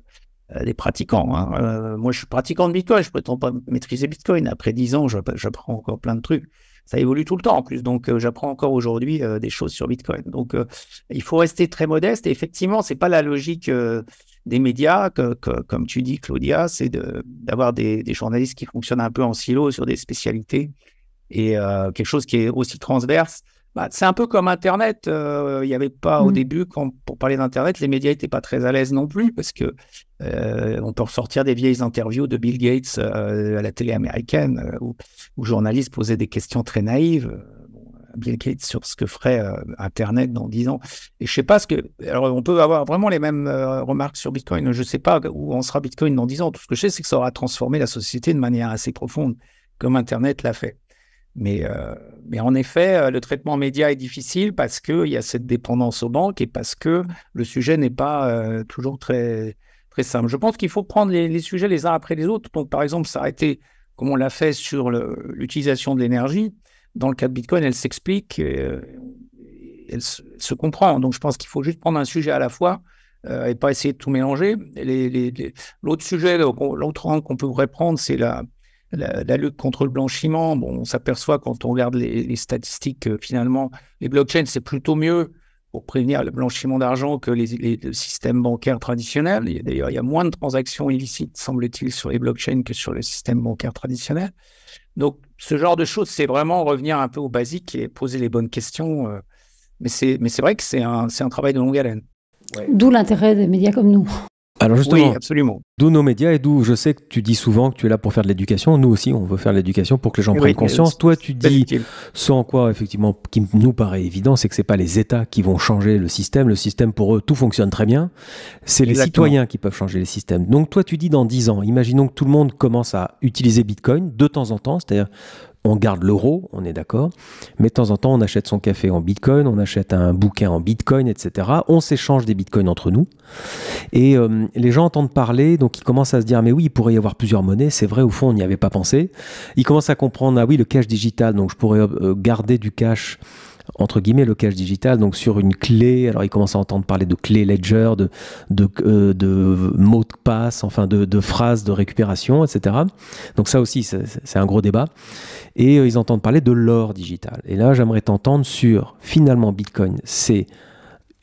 euh, des pratiquants. Hein. Euh, moi, je suis pratiquant de Bitcoin, je prétends pas maîtriser Bitcoin. Après 10 ans, j'apprends encore plein de trucs. Ça évolue tout le temps en plus, donc j'apprends encore aujourd'hui des choses sur Bitcoin. Donc, il faut rester très modeste. Et effectivement, c'est pas la logique des médias, comme tu dis, Claudia, c'est d'avoir des, journalistes qui fonctionnent un peu en silo sur des spécialités et euh, quelque chose qui est aussi transverse. Bah, c'est un peu comme Internet. Euh, il n'y avait pas au mm. début, quand, pour parler d'Internet, les médias n'étaient pas très à l'aise non plus parce que euh, on peut ressortir des vieilles interviews de Bill Gates à la télé américaine où, où journalistes posaient des questions très naïves Bill Gates sur ce que ferait euh, Internet dans 10 ans. Et je sais pas ce que. Alors, on peut avoir vraiment les mêmes euh, remarques sur Bitcoin. Je sais pas où en sera Bitcoin dans 10 ans. Tout ce que je sais, c'est que ça aura transformé la société de manière assez profonde, comme Internet l'a fait. Mais, euh, mais en effet, le traitement média est difficile parce qu'il y a cette dépendance aux banques et parce que le sujet n'est pas toujours très, très simple. Je pense qu'il faut prendre les, les sujets les uns après les autres. Donc, par exemple, s'arrêter comme on l'a fait sur l'utilisation de l'énergie, dans le cas de Bitcoin, elle s'explique, euh, elle se, comprend. Donc je pense qu'il faut juste prendre un sujet à la fois euh, et pas essayer de tout mélanger. L'autre sujet, euh, l'autre angle qu'on pourrait prendre, c'est la, la, lutte contre le blanchiment. Bon, on s'aperçoit quand on regarde les, statistiques, finalement, les blockchains, c'est plutôt mieux pour prévenir le blanchiment d'argent que les, les, systèmes bancaires traditionnels. D'ailleurs, il y a moins de transactions illicites, semble-t-il, sur les blockchains que sur les systèmes bancaires traditionnels. Donc, ce genre de choses, c'est vraiment revenir un peu au basique et poser les bonnes questions. Euh, mais c'est vrai que c'est un, travail de longue haleine. D'où l'intérêt des médias comme nous. Alors justement, absolument. d'où nos médias et d'où je sais que tu dis souvent que tu es là pour faire de l'éducation. Nous aussi, on veut faire de l'éducation pour que les gens prennent conscience. Toi, tu dis ce en quoi, effectivement, qui nous paraît évident, c'est que c'est pas les États qui vont changer le système. Le système, pour eux, tout fonctionne très bien. C'est les citoyens qui peuvent changer les systèmes. Donc toi, tu dis dans 10 ans, imaginons que tout le monde commence à utiliser Bitcoin de temps en temps, c'est-à-dire on garde l'euro, on est d'accord, mais de temps en temps, on achète son café en bitcoin, on achète un bouquin en bitcoin, etc. On s'échange des bitcoins entre nous. Et euh, les gens entendent parler, donc ils commencent à se dire, mais oui, il pourrait y avoir plusieurs monnaies, c'est vrai, au fond, on n'y avait pas pensé. Ils commencent à comprendre, ah oui, le cash digital, donc je pourrais euh, garder du cash entre guillemets le cache digital, donc sur une clé. Alors ils commence à entendre parler de clé ledger, de, euh, de, mots de passe, enfin de, de, phrases de récupération, etc. Donc ça aussi, c'est un gros débat. Et euh, ils entendent parler de l'or digital. Et là, j'aimerais t'entendre sur finalement Bitcoin, c'est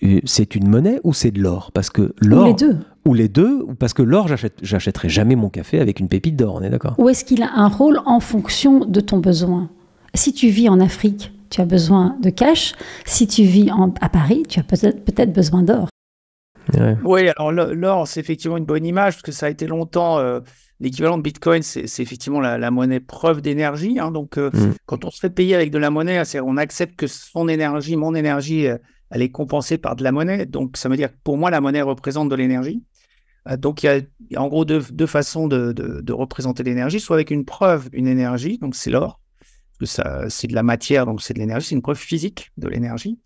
euh, c'est une monnaie ou c'est de l'or Parce que l'or. Ou les deux. Ou les deux, parce que l'or, j'achèterai jamais mon café avec une pépite d'or, on est d'accord Ou est-ce qu'il a un rôle en fonction de ton besoin Si tu vis en Afrique, tu as besoin de cash. Si tu vis à Paris, tu as peut-être besoin d'or. Oui, alors l'or, c'est effectivement une bonne image, parce que ça a été longtemps euh, l'équivalent de Bitcoin, c'est effectivement la, monnaie preuve d'énergie. Hein. donc, euh, mm. quand on se fait payer avec de la monnaie, hein, on accepte que son énergie, mon énergie, euh, elle est compensée par de la monnaie. Donc, ça veut dire que pour moi, la monnaie représente de l'énergie. donc, il y, a, en gros deux, façons de, de représenter l'énergie, soit avec une preuve, une énergie, donc c'est l'or, c'est de la matière, donc c'est de l'énergie, c'est une preuve physique de l'énergie.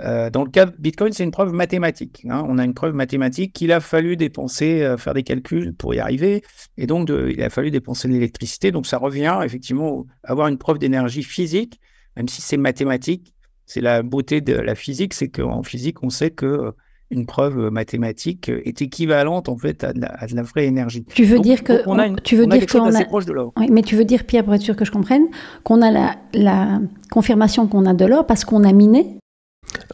Euh, dans le cas de Bitcoin, c'est une preuve mathématique. Hein. On a une preuve mathématique qu'il a fallu dépenser, euh, faire des calculs pour y arriver. Et donc, il a fallu dépenser de l'électricité. Donc, ça revient effectivement à avoir une preuve d'énergie physique, même si c'est mathématique. C'est la beauté de la physique, c'est qu'en physique, on sait que euh, une preuve euh, mathématique euh, est équivalente en fait à de la, vraie énergie. Tu veux dire que a une, tu veux dire qu'on a... proche de l'or. Oui, mais tu veux dire Pierre pour être sûr que je comprenne qu'on a la, confirmation qu'on a de l'or parce qu'on a miné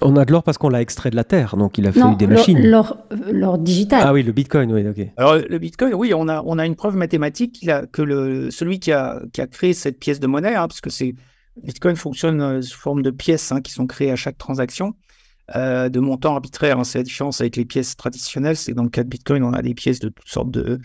on a de l'or parce qu'on l'a extrait de la terre, donc il a fallu fait des machines. L'or digital. Ah oui, le bitcoin, oui, ok. Alors le bitcoin, oui, on a, on a une preuve mathématique que le, celui qui a, qui a, créé cette pièce de monnaie, hein, parce que c'est bitcoin fonctionne euh, sous forme de pièces hein, qui sont créées à chaque transaction, euh, de montants arbitraires. en hein. C'est la différence avec les pièces traditionnelles. C'est dans le cas de Bitcoin, on a des pièces de toutes sortes de,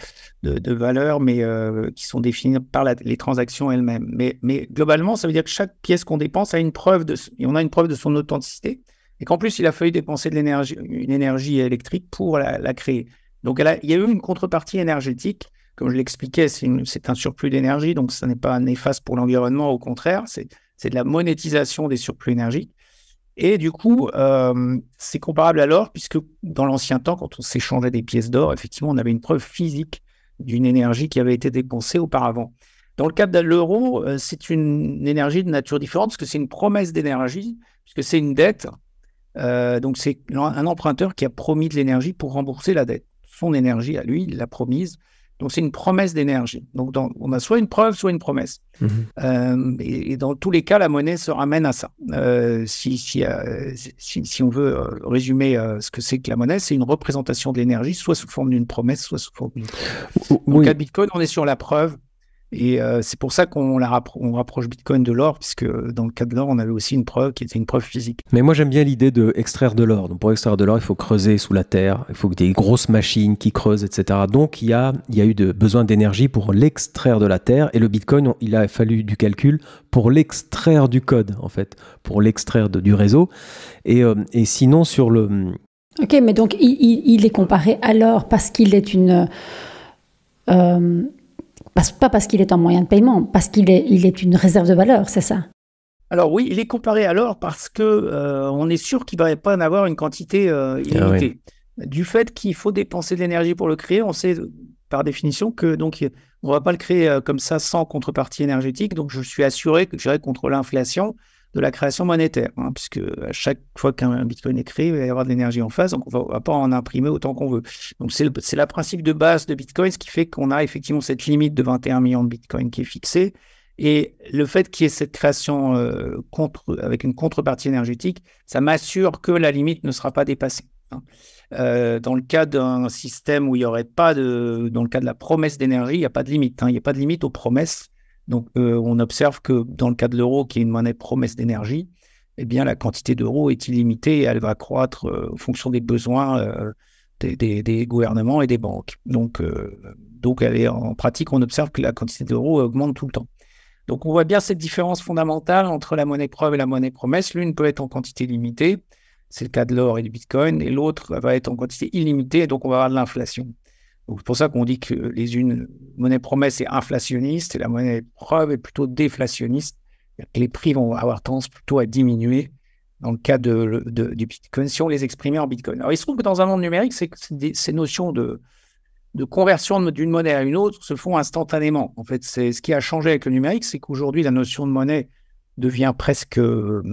de, valeurs, mais euh, qui sont définies par les transactions elles-mêmes. Mais, globalement, ça veut dire que chaque pièce qu'on dépense a une preuve de, on a une preuve de son authenticité. Et qu'en plus, il a fallu dépenser de l'énergie, une énergie électrique pour la, créer. Donc, il y a eu une contrepartie énergétique comme je l'expliquais, c'est un surplus d'énergie, donc ce n'est pas néfaste pour l'environnement, au contraire, c'est de la monétisation des surplus énergiques. Et du coup, euh, c'est comparable à l'or, puisque dans l'ancien temps, quand on s'échangeait des pièces d'or, effectivement, on avait une preuve physique d'une énergie qui avait été dépensée auparavant. Dans le cas de l'euro, euh, c'est une énergie de nature différente, parce que c'est une promesse d'énergie, puisque c'est une dette. Euh, donc c'est un emprunteur qui a promis de l'énergie pour rembourser la dette. Son énergie à lui, il l'a promise. Donc c'est une promesse d'énergie. Donc on a soit une preuve, soit une promesse. Mhm. Euh, et, dans tous les cas, la monnaie se ramène à ça. Euh, euh, si, on veut résumer ce que c'est que la monnaie, c'est une représentation de l'énergie, soit sous forme d'une promesse, soit sous forme d'une... Donc à Bitcoin, on est sur la preuve et euh, c'est pour ça qu'on la on rapproche Bitcoin de l'or, puisque euh, dans le cas de l'or, on avait aussi une preuve qui était une preuve physique. Mais moi, j'aime bien l'idée d'extraire de l'or. Donc, pour extraire de l'or, il faut creuser sous la terre, il faut que des grosses machines qui creusent, etc. Donc, il y a, il eu besoin d'énergie pour l'extraire de la terre. Et le Bitcoin, il a fallu du calcul pour l'extraire du code, en fait, pour l'extraire du réseau. Euh, et, sinon, sur le. Ok, mais donc, il, est comparé à l'or parce qu'il est une pas parce qu'il est un moyen de paiement, parce qu'il est, une réserve de valeur, c'est ça alors oui, il est comparé à l'or parce que euh, on est sûr qu'il ne va pas en avoir une quantité euh, ah illimitée. Du fait qu'il faut dépenser de l'énergie pour le créer, on sait par définition que donc on va pas le créer euh, comme ça sans contrepartie énergétique. Donc je suis assuré que j'irai contre l'inflation de la création monétaire, hein, puisque à chaque fois qu'un bitcoin est créé, il va y avoir de l'énergie en face, donc on ne va pas en imprimer autant qu'on veut. Donc c'est le principe de base de bitcoin, ce qui fait qu'on a effectivement cette limite de 21 millions de bitcoin qui est fixée. Et le fait qu'il y ait cette création euh, avec une contrepartie énergétique, ça m'assure que la limite ne sera pas dépassée. Hein. Euh, dans le cas d'un système où il n'y aurait pas de, dans le cas de la promesse d'énergie, il n'y a pas de limite. Hein. Il n'y a pas de limite aux promesses. Donc, euh, on observe que dans le cas de l'euro, qui est une monnaie promesse d'énergie, eh bien, la quantité d'euros est illimitée et elle va croître euh, en fonction des besoins euh, des, gouvernements et des banques. Donc, donc en pratique, on observe que la quantité d'euros augmente tout le temps. Donc, on voit bien cette différence fondamentale entre la monnaie preuve et la monnaie promesse. L'une peut être en quantité limitée, c'est le cas de l'or et du bitcoin, et l'autre va être en quantité illimitée, et donc on va avoir de l'inflation. C'est pour ça qu'on dit que les unes, monnaie promesse est inflationniste et la monnaie preuve est plutôt déflationniste. les prix vont avoir tendance plutôt à diminuer dans le cas de, du Bitcoin si on les exprimait en Bitcoin. Alors, il se trouve que dans un monde numérique, c'est, ces notions de, de conversion d'une monnaie à une autre se font instantanément. En fait, c'est ce qui a changé avec le numérique, c'est qu'aujourd'hui, la notion de monnaie devient presque, euh,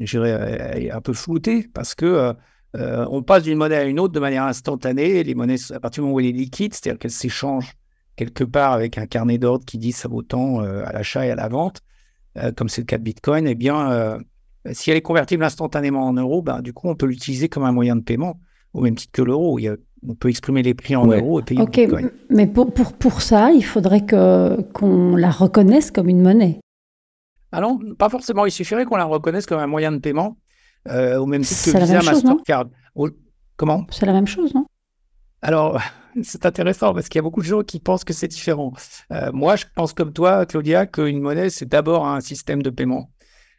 je dirais, euh, un peu floutée parce que. Euh, euh, on passe d'une monnaie à une autre de manière instantanée. Les monnaies, à partir du moment où elles sont liquides, c'est-à-dire qu'elles s'échangent quelque part avec un carnet d'ordre qui dit ça vaut tant euh, à l'achat et à la vente, euh, comme c'est le cas de Bitcoin, eh bien, si elle est convertible instantanément en euros, ben, du coup, on peut l'utiliser comme un moyen de paiement, au même titre que l'euro. On peut exprimer les prix en euros et payer en Bitcoin. Mais pour, pour, ça, il faudrait que, qu'on la reconnaisse comme une monnaie. Alors, ah pas forcément. Il suffirait qu'on la reconnaisse comme un moyen de paiement. Euh, au même titre que Visa, Mastercard. comment C'est la même chose, non Alors, c'est intéressant parce qu'il y a beaucoup de gens qui pensent que c'est différent. Euh, moi, je pense comme toi, Claudia, qu'une monnaie, c'est d'abord un système de paiement.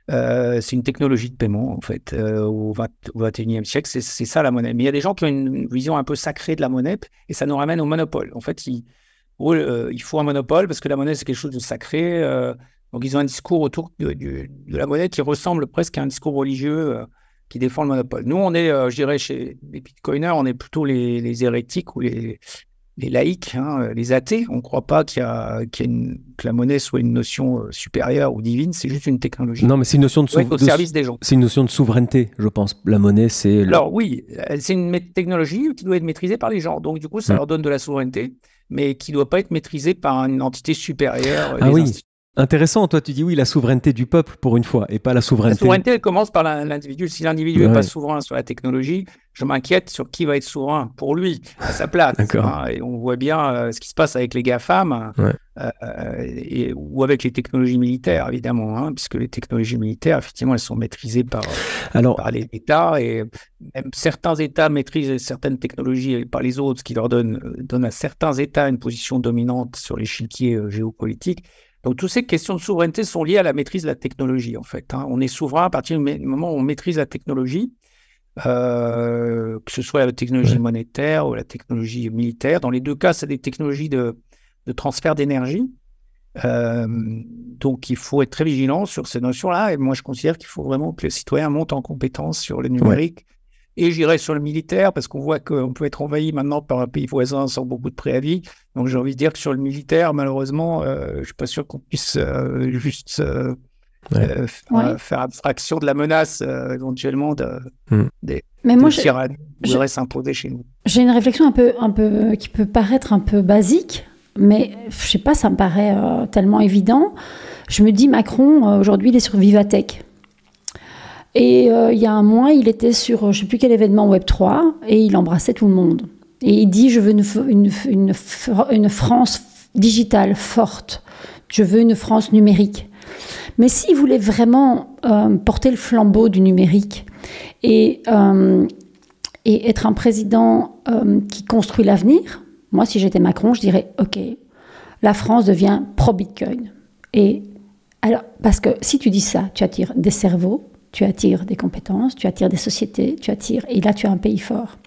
Euh, c'est une technologie de paiement, en fait, au, 20, 21e siècle. C'est, ça la monnaie. Mais il y a des gens qui ont une vision un peu sacrée de la monnaie et ça nous ramène au monopole. En fait, il, oh, il faut un monopole parce que la monnaie, c'est quelque chose de sacré. Donc ils ont un discours autour de, la monnaie qui ressemble presque à un discours religieux euh, qui défend le monopole. Nous, on est, euh, je dirais, chez les bitcoiners, on est plutôt les, hérétiques ou les, laïcs, hein, euh, les athées. On ne croit pas qu'il y, a, une, que la monnaie soit une notion supérieure ou divine, c'est juste une technologie. Non, mais c'est une notion de, service des gens. C'est une notion de souveraineté, je pense. La monnaie, c'est... Alors oui, c'est une technologie qui doit être maîtrisée par les gens. Donc du coup, ça mm. leur donne de la souveraineté mais qui ne doit pas être maîtrisée par une entité supérieure. Ah oui, Intéressant, toi tu dis oui, la souveraineté du peuple pour une fois, et pas la souveraineté. La souveraineté, elle commence par l'individu. Si l'individu n'est pas souverain sur la technologie, je m'inquiète sur qui va être souverain pour lui, à sa place. D'accord. Hein. et on voit bien euh, ce qui se passe avec les GAFAM euh, et, ou avec les technologies militaires, évidemment, hein, puisque les technologies militaires, effectivement, elles sont maîtrisées par, euh, Alors... par les États, et même certains États maîtrisent certaines technologies et pas les autres, ce qui leur donne, donne à certains États une position dominante sur l'échiquier géopolitique. Donc, toutes ces questions de souveraineté sont liées à la maîtrise de la technologie, en fait. Hein. On est souverain à partir du moment où on maîtrise la technologie, euh, que ce soit la technologie monétaire ou la technologie militaire. Dans les deux cas, c'est des technologies de, transfert d'énergie. Euh, donc, il faut être très vigilant sur ces notions-là. Et moi, je considère qu'il faut vraiment que les citoyens montent en compétence sur le numérique. Et j'irai sur le militaire parce qu'on voit qu'on peut être envahi maintenant par un pays voisin sans beaucoup de préavis. Donc j'ai envie de dire que sur le militaire, malheureusement, euh, je ne suis pas sûr qu'on puisse euh, juste euh, faire abstraction de la menace éventuellement de, hmm. des, mais moi, je, s'imposer chez nous. J'ai une réflexion un peu, un peu, qui peut paraître un peu basique, mais je sais pas, ça me paraît tellement évident. Je me dis, Macron, aujourd'hui, il est sur Vivatech. Et euh, il y a un mois, il était sur euh, je ne sais plus quel événement Web3 et il embrassait tout le monde. Et il dit Je veux une, une, une, France digitale forte. Je veux une France numérique. Mais s'il voulait vraiment euh, porter le flambeau du numérique et, et être un président qui construit l'avenir, moi, si j'étais Macron, je dirais OK, la France devient pro-Bitcoin. Et alors, parce que si tu dis ça, tu attires des cerveaux, tu attires des compétences, tu attires des sociétés, tu attires, et là tu as un pays fort.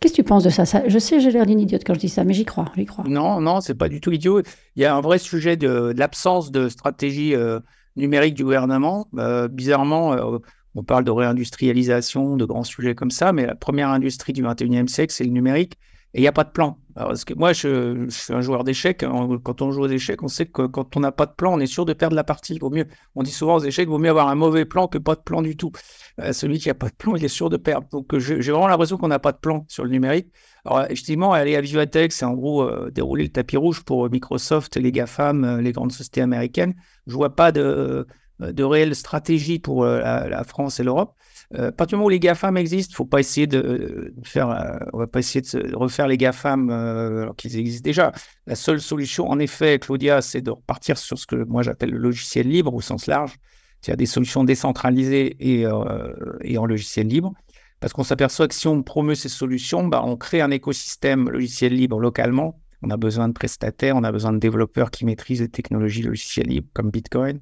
Qu'est-ce que tu penses de ça, Je sais, j'ai l'air d'une idiote quand je dis ça, mais j'y crois, j'y crois. Non, non, c'est pas du tout idiot. Il y a un vrai sujet de, l'absence de stratégie euh, numérique du gouvernement. Euh, bizarrement, euh, on parle de réindustrialisation, de grands sujets comme ça, mais la première industrie du 21e siècle, c'est le numérique et il n'y a pas de plan. parce que moi, je, suis un joueur d'échecs. Quand on joue aux échecs, on sait que quand on n'a pas de plan, on est sûr de perdre la partie. Vaut mieux, on dit souvent aux échecs, vaut mieux avoir un mauvais plan que pas de plan du tout. Euh, celui qui n'a pas de plan, il est sûr de perdre. Donc, euh, j'ai vraiment l'impression qu'on n'a pas de plan sur le numérique. Alors, effectivement, aller à Vivatech, c'est en gros euh, dérouler le tapis rouge pour Microsoft, les GAFAM, les grandes sociétés américaines. Je vois pas de euh, de réelles stratégies pour euh, la, France et l'Europe. Euh, à partir du moment où les GAFAM existent, faut pas essayer de, faire, on va pas essayer de refaire les GAFAM alors qu'ils existent déjà. La seule solution, en effet, Claudia, c'est de repartir sur ce que moi j'appelle le logiciel libre au sens large, c'est-à-dire des solutions décentralisées et, en logiciel libre. Parce qu'on s'aperçoit que si on promeut ces solutions, bah, on crée un écosystème logiciel libre localement. On a besoin de prestataires, on a besoin de développeurs qui maîtrisent les technologies logicielles libres comme Bitcoin.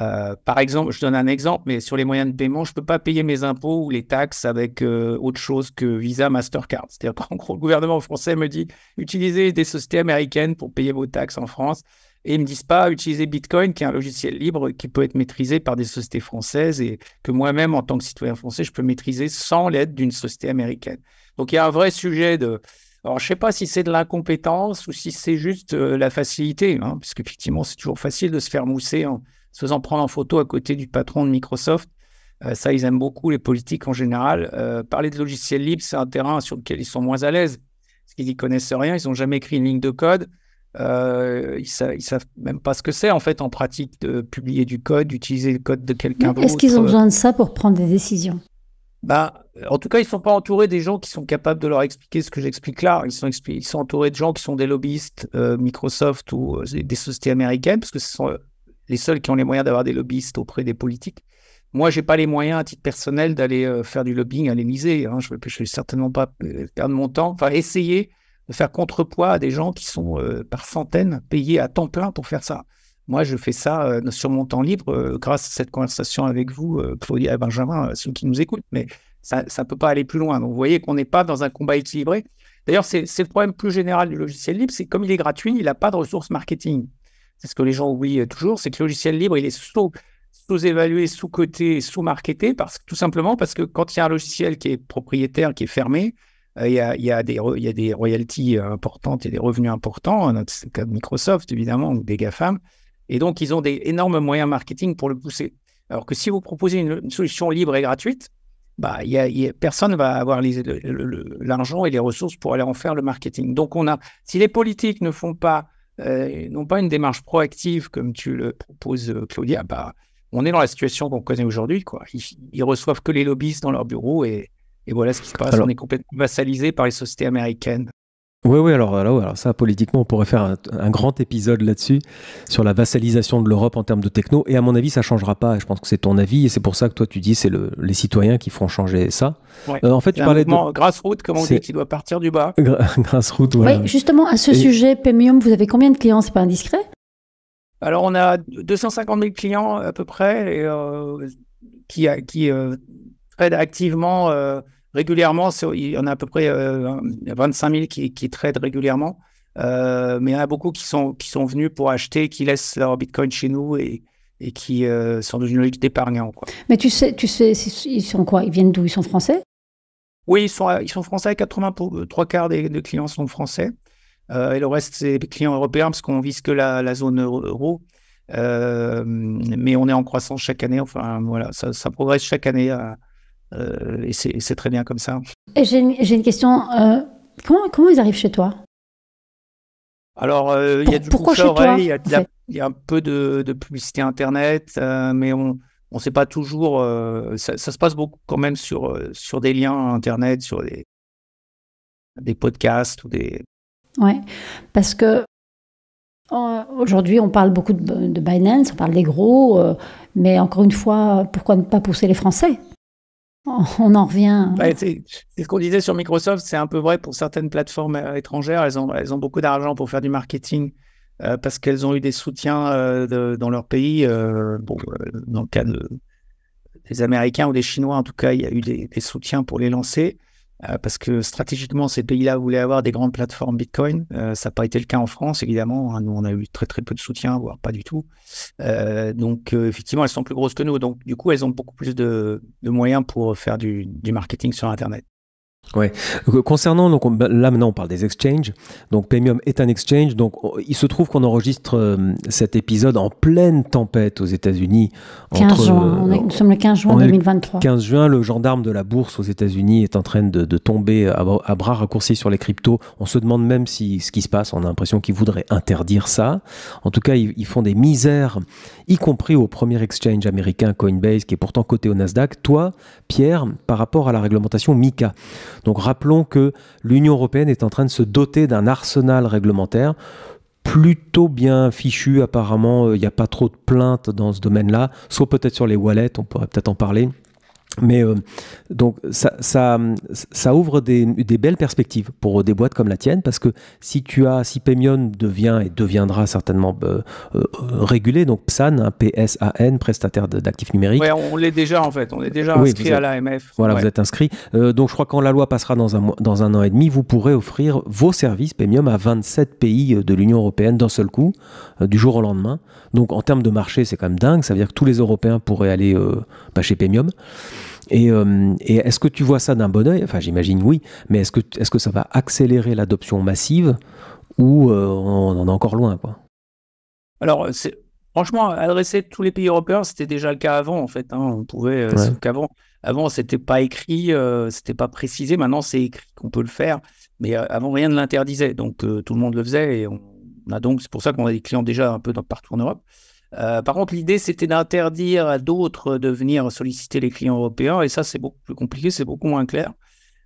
Euh, par exemple, je donne un exemple, mais sur les moyens de paiement, je ne peux pas payer mes impôts ou les taxes avec euh, autre chose que Visa, Mastercard. C'est-à-dire qu'en gros, le gouvernement français me dit utilisez des sociétés américaines pour payer vos taxes en France. Et ils ne me disent pas utiliser Bitcoin, qui est un logiciel libre qui peut être maîtrisé par des sociétés françaises et que moi-même, en tant que citoyen français, je peux maîtriser sans l'aide d'une société américaine. Donc il y a un vrai sujet de, alors, je ne sais pas si c'est de l'incompétence ou si c'est juste euh, la facilité, hein, parce qu'effectivement, c'est toujours facile de se faire mousser en, se faisant prendre en photo à côté du patron de Microsoft. Euh, ça, ils aiment beaucoup les politiques en général. Euh, parler de logiciels libres, c'est un terrain sur lequel ils sont moins à l'aise, parce qu'ils n'y connaissent rien, ils n'ont jamais écrit une ligne de code. Euh, ils ne savent même pas ce que c'est en fait en pratique de publier du code, d'utiliser le code de quelqu'un d'autre. Est-ce qu'ils ont besoin de ça pour prendre des décisions bah, en tout cas, ils ne sont pas entourés des gens qui sont capables de leur expliquer ce que j'explique là. Ils sont, ils sont entourés de gens qui sont des lobbyistes Microsoft ou des sociétés américaines, parce que ce sont les seuls qui ont les moyens d'avoir des lobbyistes auprès des politiques. Moi, je n'ai pas les moyens à titre personnel d'aller euh, faire du lobbying à l'Élysée. Hein. Je ne vais certainement pas euh, perdre mon temps. Enfin, essayer de faire contrepoids à des gens qui sont euh, par centaines payés à temps plein pour faire ça. Moi, je fais ça sur mon temps libre grâce à cette conversation avec vous, Claudia et Benjamin, ceux qui nous écoutent. Mais ça ne peut pas aller plus loin. Donc, vous voyez qu'on n'est pas dans un combat équilibré. D'ailleurs, c'est le problème plus général du logiciel libre, c'est comme il est gratuit, il n'a pas de ressources marketing c'est ce que les gens oublient euh, toujours, c'est que le logiciel libre, il est sous, évalué sous-coté, sous-marketé, parce, tout simplement parce que quand il y a un logiciel qui est propriétaire, qui est fermé, euh, il y, a, y a des, il y, a, des, royalties euh, importantes et des revenus importants, comme hein, Microsoft évidemment, ou des GAFAM. Et donc, ils ont des énormes moyens marketing pour le pousser. Alors que si vous proposez une, solution libre et gratuite, bah, y personne ne va avoir l'argent et les ressources pour aller en faire le marketing. Donc, on a, si les politiques ne font pas euh, non pas une démarche proactive comme tu le proposes, euh, Claudia, bah, on est dans la situation qu'on connaît aujourd'hui. Quoi. Ils, reçoivent que les lobbyistes dans leur bureau et, voilà ce qui se passe. on est complètement vassalisé par les sociétés américaines. Oui, oui, alors, alors, alors, ça, politiquement, on pourrait faire un, grand épisode là-dessus, sur la vassalisation de l'Europe en termes de techno. Et à mon avis, ça ne changera pas. Je pense que c'est ton avis. Et c'est pour ça que toi, tu dis c'est les citoyens qui feront changer ça. Euh, en fait, tu parlais de. Grassroot, comme on dit, qui doit partir du bas. Grassroots, route voilà. Oui, justement, à ce sujet, Pemium, vous avez combien de clients C'est pas indiscret Alors, on a 250 000 clients à peu près euh, qui, euh, aident activement régulièrement, il y en a à peu près 25 euh, 000 qui, qui tradent régulièrement. Euh, mais il y en a beaucoup qui sont, qui sont venus pour acheter, qui laissent leur bitcoin chez nous et, et qui euh, sont sont une logique d'épargnant. Mais tu sais, tu sais, ils sont quoi Ils viennent d'où Ils sont français Oui, ils sont, ils sont français. 80 trois quarts des, clients sont français. et le reste, c'est des clients européens parce qu'on vise que la, zone euro. mais on est en croissance chaque année. Enfin, voilà, ça, ça progresse chaque année. À, euh, et c'est très bien comme ça. J'ai une, question. Euh, comment, ils arrivent chez toi Alors, euh, il y a du bouche il y, a un peu de, publicité Internet, mais on ne sait pas toujours. Ça, se passe beaucoup quand même sur, sur des liens Internet, sur des, des podcasts ou des. Ouais, parce que Aujourd'hui, on parle beaucoup de, Binance, on parle des gros, mais encore une fois, pourquoi ne pas pousser les Français on en revient. Bah, c'est ce qu'on disait sur Microsoft, c'est un peu vrai pour certaines plateformes euh, étrangères. Elles ont, beaucoup d'argent pour faire du marketing euh, parce qu'elles ont eu des soutiens euh, dans leur pays. dans le cas des Américains ou des Chinois, en tout cas, il y a eu des soutiens pour les lancer. Euh, parce que stratégiquement, ces pays-là voulaient avoir des grandes plateformes Bitcoin. Euh, ça n'a pas été le cas en France, évidemment. Hein. Nous, on a eu très très peu de soutien, voire pas du tout. Euh, donc, effectivement, elles sont plus grosses que nous. Donc, du coup, elles ont beaucoup plus de, moyens pour faire du, marketing sur Internet. Ouais. Euh, concernant donc ben, là maintenant on parle des exchanges. Donc Premium est un exchange. Donc il se trouve qu'on enregistre euh, cet épisode en pleine tempête aux États-Unis. 15 juin. Euh, nous sommes le 15 juin 2023. 15 juin, le gendarme de la bourse aux États-Unis est en train de, tomber à, bras raccourcis sur les cryptos. On se demande même si ce qui se passe. On a l'impression qu'ils voudraient interdire ça. En tout cas, ils, ils, font des misères, y compris au premier exchange américain Coinbase, qui est pourtant coté au Nasdaq. Toi, Pierre, par rapport à la réglementation MICA. Donc rappelons que l'Union européenne est en train de se doter d'un arsenal réglementaire plutôt bien fichu apparemment, euh, il n'y a pas trop de plaintes dans ce domaine-là, soit peut-être sur les wallets, on pourrait peut-être en parler. Mais euh, donc ça, ça, ouvre des, belles perspectives pour euh, des boîtes comme la tienne parce que si tu as si devient et deviendra certainement euh, régulé donc PSAN PSAN hein, prestataire d'actifs numériques. on l'est déjà en fait, on est déjà inscrit à l'AMF. Voilà, vous êtes inscrit. donc je crois que quand la loi passera dans un dans un an et demi, vous pourrez offrir vos services Paymium à 27 pays de l'Union européenne d'un seul coup du jour au lendemain. Donc en termes de marché, c'est quand même dingue. Ça veut dire que tous les Européens pourraient aller bah, chez Paymium. Euh, et, est-ce que tu vois ça d'un bon oeil Enfin, j'imagine oui, mais est-ce que, est que ça va accélérer l'adoption massive ou euh, on en est encore loin quoi Alors, franchement, adresser tous les pays européens, c'était déjà le cas avant en fait. Hein. On pouvait, euh, qu'avant, avant, avant c'était pas écrit, c'était pas précisé. Maintenant, c'est écrit qu'on peut le faire, mais avant, rien ne l'interdisait. Donc, tout le monde le faisait et a donc, c'est pour ça qu'on a des clients déjà un peu dans, partout en Europe. Euh, par contre, l'idée, c'était d'interdire à d'autres de venir solliciter les clients européens, et ça, c'est beaucoup plus compliqué, c'est beaucoup moins clair.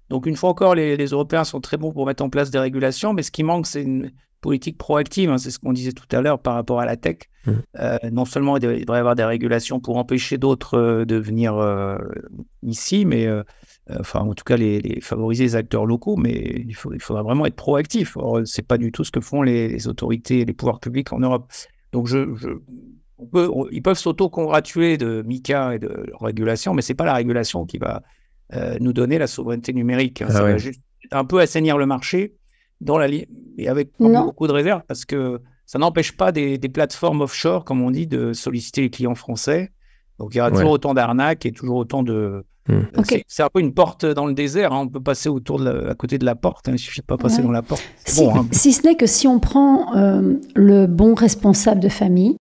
Donc, une fois encore, les, Européens sont très bons pour mettre en place des régulations, mais ce qui manque, c'est une politique proactive, hein, c'est ce qu'on disait tout à l'heure par rapport à la tech. Mmh. Euh, non seulement il devrait y avoir des régulations pour empêcher d'autres euh, de venir ici, mais enfin, en tout cas, les, favoriser les acteurs locaux, mais il, faudra vraiment être proactif. ce n'est pas du tout ce que font les, les autorités et les pouvoirs publics en Europe. Donc, je, ils peuvent s'auto-congratuler de MICA et de régulation, mais ce n'est pas la régulation qui va euh, nous donner la souveraineté numérique. Hein. Ah ça va juste un peu assainir le marché dans la et avec beaucoup de réserves parce que ça n'empêche pas des, plateformes offshore, comme on dit, de solliciter les clients français. Donc, il y aura toujours autant d'arnaques et toujours autant de, Hmm. C'est un peu une porte dans le désert. Hein. On peut passer autour à côté de la porte. il hein. Il suffit de pas passer dans la porte. Hein. Si, ce n'est que si on prend euh, le bon responsable de famille,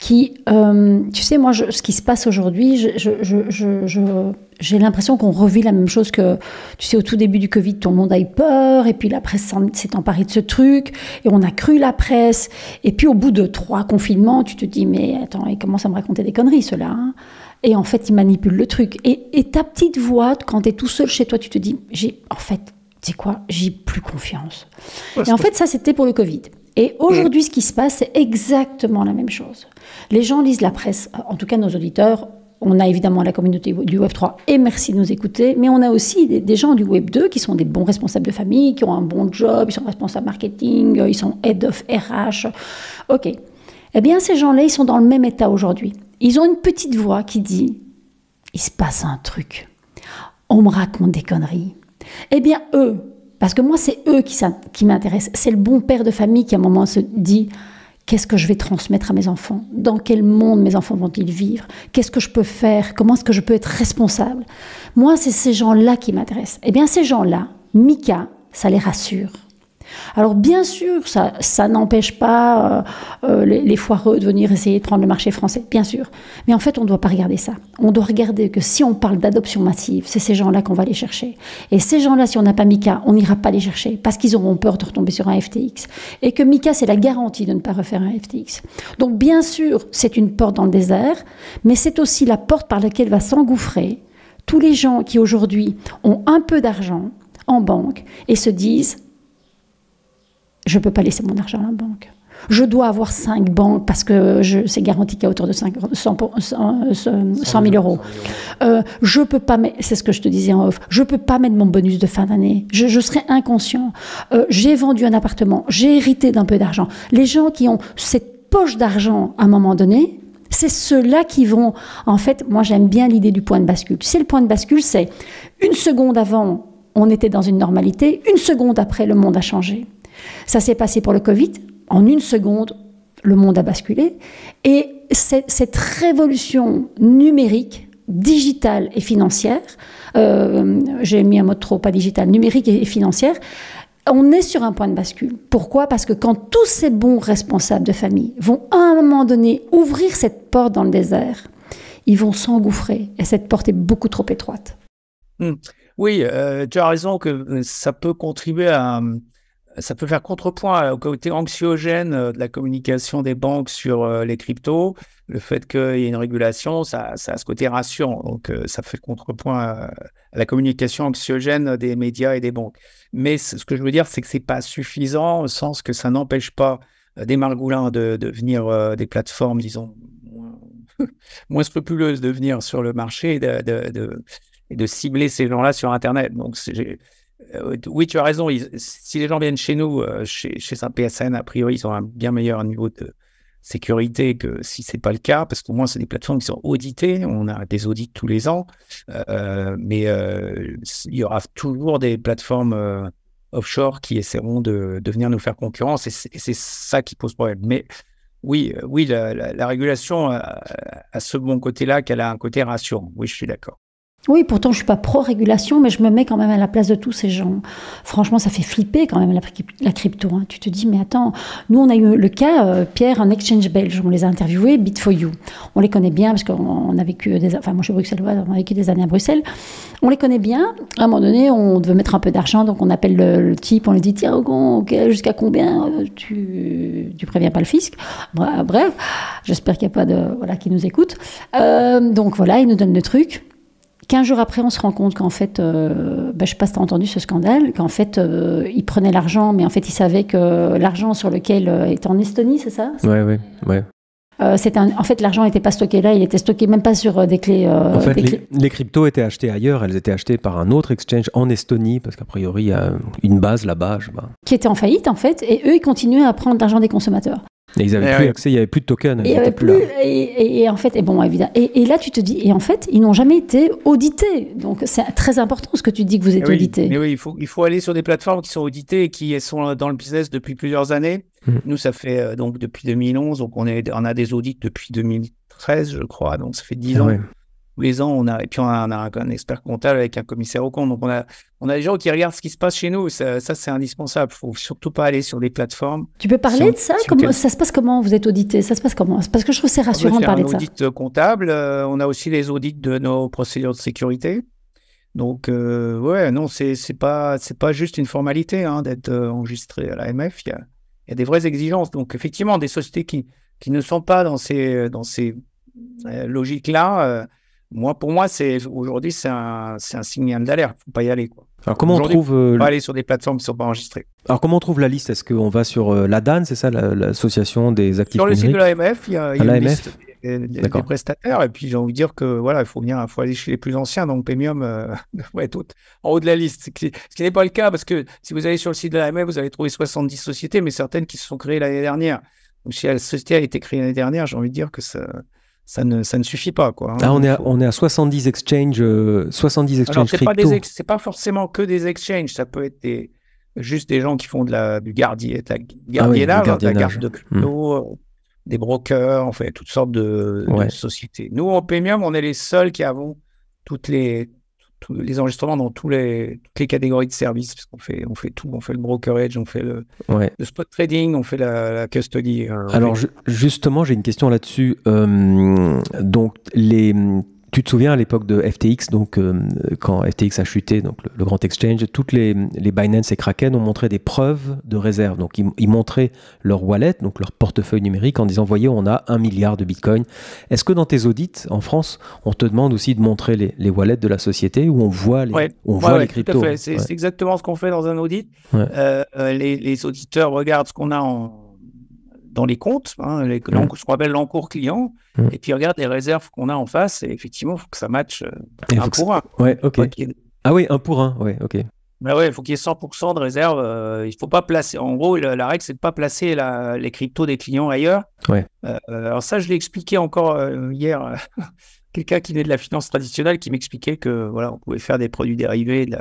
qui, euh, tu sais, moi, ce qui se passe aujourd'hui, j'ai je, l'impression qu'on revit la même chose que, tu sais, au tout début du Covid, tout le monde a eu peur, et puis la presse s'est emparée de ce truc, et on a cru la presse, et puis au bout de trois confinements, tu te dis, mais attends, ils commencent à me raconter des conneries, ceux-là. Et en fait, il manipule le truc. Et, et ta petite voix, quand tu es tout seul chez toi, tu te dis, j'ai, en fait, tu sais quoi, j'ai plus confiance. et en fait, ça, c'était pour le Covid. Et mm. aujourd'hui, ce qui se passe, c'est exactement la même chose. Les gens lisent la presse, en tout cas nos auditeurs. On a évidemment la communauté du Web 3 et merci de nous écouter, mais on a aussi des, des gens du Web 2 qui sont des bons responsables de famille, qui ont un bon job, ils sont responsables marketing, ils sont head of RH. OK. Eh bien, ces gens-là, ils sont dans le même état aujourd'hui ils ont une petite voix qui dit Il se passe un truc. On me raconte des conneries. Eh bien, eux, parce que moi, c'est eux qui, qui m'intéressent. C'est le bon père de famille qui, à un moment, se dit Qu'est-ce que je vais transmettre à mes enfants Dans quel monde mes enfants vont-ils vivre Qu'est-ce que je peux faire Comment est-ce que je peux être responsable Moi, c'est ces gens-là qui m'intéressent. Eh bien, ces gens-là, Mika, ça les rassure. Alors bien sûr, ça, n'empêche pas euh, euh, les, foireux de venir essayer de prendre le marché français, bien sûr. Mais en fait, on ne doit pas regarder ça. On doit regarder que si on parle d'adoption massive, c'est ces gens-là qu'on va les chercher. Et ces gens-là, si on n'a pas Mika, on n'ira pas les chercher parce qu'ils auront peur de retomber sur un FTX. Et que Mika, c'est la garantie de ne pas refaire un FTX. Donc bien sûr, c'est une porte dans le désert, mais c'est aussi la porte par laquelle va s'engouffrer tous les gens qui aujourd'hui ont un peu d'argent en banque et se disent je ne peux pas laisser mon argent à la banque. Je dois avoir cinq banques parce que c'est garanti qu'à hauteur de 5, 100, 100, 000 euros. Euh, je peux pas, c'est ce que je te disais en offre, je peux pas mettre mon bonus de fin d'année. Je, serai serais inconscient. Euh, j'ai vendu un appartement, j'ai hérité d'un peu d'argent. Les gens qui ont cette poche d'argent à un moment donné, c'est ceux-là qui vont. En fait, moi j'aime bien l'idée du point de bascule. Si le point de bascule, c'est une seconde avant, on était dans une normalité, une seconde après, le monde a changé. Ça s'est passé pour le Covid. En une seconde, le monde a basculé. Et cette révolution numérique, digitale et financière, euh, j'ai mis un mot trop, pas digital, numérique et financière, on est sur un point de bascule. Pourquoi Parce que quand tous ces bons responsables de famille vont à un moment donné ouvrir cette porte dans le désert, ils vont s'engouffrer et cette porte est beaucoup trop étroite. Hmm. Oui, euh, tu as raison que ça peut contribuer à, ça peut faire contrepoint au côté anxiogène euh, de la communication des banques sur euh, les cryptos. Le fait qu'il y ait une régulation, ça, ça a ce côté rassurant. Donc, euh, ça fait contrepoint à la communication anxiogène des médias et des banques. Mais ce que je veux dire, c'est que ce n'est pas suffisant au sens que ça n'empêche pas des margoulins de, de venir des plateformes, disons, moins, scrupuleuses de venir sur le marché et de, de, cibler ces gens-là sur Internet. Donc, euh, oui, tu as raison. si les gens viennent chez nous, euh, chez, un PSN, a priori, ils ont un bien meilleur niveau de sécurité que si ce n'est pas le cas, parce qu'au moins, c'est des plateformes qui sont auditées. On a des audits tous les ans. Euh, mais il y aura toujours des plateformes offshore qui essaieront de, venir nous faire concurrence. Et c'est ça qui pose problème. Mais oui, oui la, régulation a ce bon côté-là qu'elle a un côté rassurant. Oui, je suis d'accord. Oui, pourtant je suis pas pro-régulation, mais je me mets quand même à la place de tous ces gens. Franchement, ça fait flipper quand même la, crypto. Hein. Tu te dis, mais attends, nous on a eu le cas, euh, Pierre, en exchange belge, on les a interviewés, bit for you On les connaît bien parce qu'on a vécu des, enfin moi je suis bruxelloise, on a vécu des années à Bruxelles. On les connaît bien. À un moment donné, on devait mettre un peu d'argent, donc on appelle le, type, on lui dit, tiens, jusqu'à combien euh, tu, tu préviens pas le fisc Bref, j'espère qu'il n'y a pas de voilà qui nous écoute. Euh, donc voilà, il nous donne le truc. 15 jours après, on se rend compte qu'en fait, euh, bah, je ne sais pas si tu as entendu ce scandale, qu'en fait, euh, il prenait l'argent, mais en fait, il savait que l'argent sur lequel était euh, en Estonie, c'est ça Oui, oui, oui. en fait, l'argent n'était pas stocké là, il était stocké même pas sur des clés. en fait, Les, cryptos étaient achetées ailleurs, elles étaient achetées par un autre exchange en Estonie, parce qu'a priori, il y a une base là-bas. Qui était en faillite, en fait, et eux, ils continuaient à prendre l'argent des consommateurs. Et ils n'avaient eh plus accès, il n'y avait plus de token. Et, plus, plus et, en fait, et bon, évidemment. Et, là, tu te dis, et en fait, ils n'ont jamais été audités. Donc, c'est très important ce que tu dis que vous êtes eh audité. Mais oui, il faut, il faut aller sur des plateformes qui sont auditées et qui sont dans le business depuis plusieurs années. Mm. Nous, ça fait euh, donc depuis 2011, donc on, est, on a des audits depuis 2013, je crois. Donc, ça fait 10 ah ans tous on a, et puis on a, un, expert comptable avec un commissaire au compte. Donc, on a, on a des gens qui regardent ce qui se passe chez nous. Ça, c'est indispensable. Il ne faut surtout pas aller sur des plateformes. Tu peux parler de ça comment, Ça se passe comment Vous êtes audité Ça se passe comment Parce que je trouve que c'est rassurant de parler de ça. On audit euh, comptable. Euh, on a aussi les audits de nos procédures de sécurité. Donc, euh, ouais, non, c'est pas, pas juste une formalité hein, d'être euh, enregistré à l'AMF. Il y a, des vraies exigences. Donc, effectivement, des sociétés qui, qui ne sont pas dans ces, dans ces logiques-là moi, pour moi, c'est aujourd'hui, c'est un, un, signal d'alerte. Faut pas y aller. Quoi. Alors comment on trouve euh, pas aller sur des plateformes qui sont pas enregistrées. Alors comment on trouve la liste Est-ce qu'on va sur euh, la DAN, c'est ça, l'association des actifs Sur le site de l'AMF, il y a, une liste des, prestataires. Et puis j'ai envie de dire que voilà, il faut bien, faut aller chez les plus anciens. Donc Premium euh, en haut de la liste. Ce qui, n'est pas le cas parce que si vous allez sur le site de l'AMF, vous allez trouver 70 sociétés, mais certaines qui se sont créées l'année dernière. Donc si la société a été créée l'année dernière, j'ai envie de dire que ça ça ne, ça ne suffit pas. Quoi, hein. ah, on, est à, on est à 70 exchanges, euh, 70 exchanges c'est pas, forcément que des exchanges, ça peut être juste des gens qui font de la, du gardien de de la ah garde de hmm. crypto, euh, des brokers, fait toutes sortes de, de, sociétés. Nous, en Premium, on est les seuls qui avons toutes les, les enregistrements dans tous les, toutes les catégories de services, parce qu'on fait, on fait tout, on fait le brokerage, on fait le, le spot trading, on fait la, custody. Euh, Alors, justement, j'ai une question là-dessus. Euh, donc, les tu te souviens à l'époque de FTX, donc euh, quand FTX a chuté, donc le, grand exchange, toutes les, les, Binance et Kraken ont montré des preuves de réserve. Donc ils, ils montraient leur wallet, donc leur portefeuille numérique, en disant voyez, on a un milliard de bitcoin. Est-ce que dans tes audits en France, on te demande aussi de montrer les, les wallets de la société où on voit les, on voit les cryptos C'est exactement ce qu'on fait dans un audit. Euh, euh, les auditeurs regardent ce qu'on a en dans les comptes, hein, les, ce qu'on appelle l'encours client, et puis regarde les réserves qu'on a en face, et effectivement, il faut que ça matche euh, un pour un. Ah oui, un pour un, ouais, ok. Mais bah il faut qu'il y ait 100% de réserve. Euh, il faut pas placer. En gros, la, règle, c'est de pas placer les cryptos des clients ailleurs. Ouais. Euh, alors ça, je l'ai expliqué encore hier. Quelqu'un qui venait de la finance traditionnelle qui m'expliquait que voilà, on pouvait faire des produits dérivés de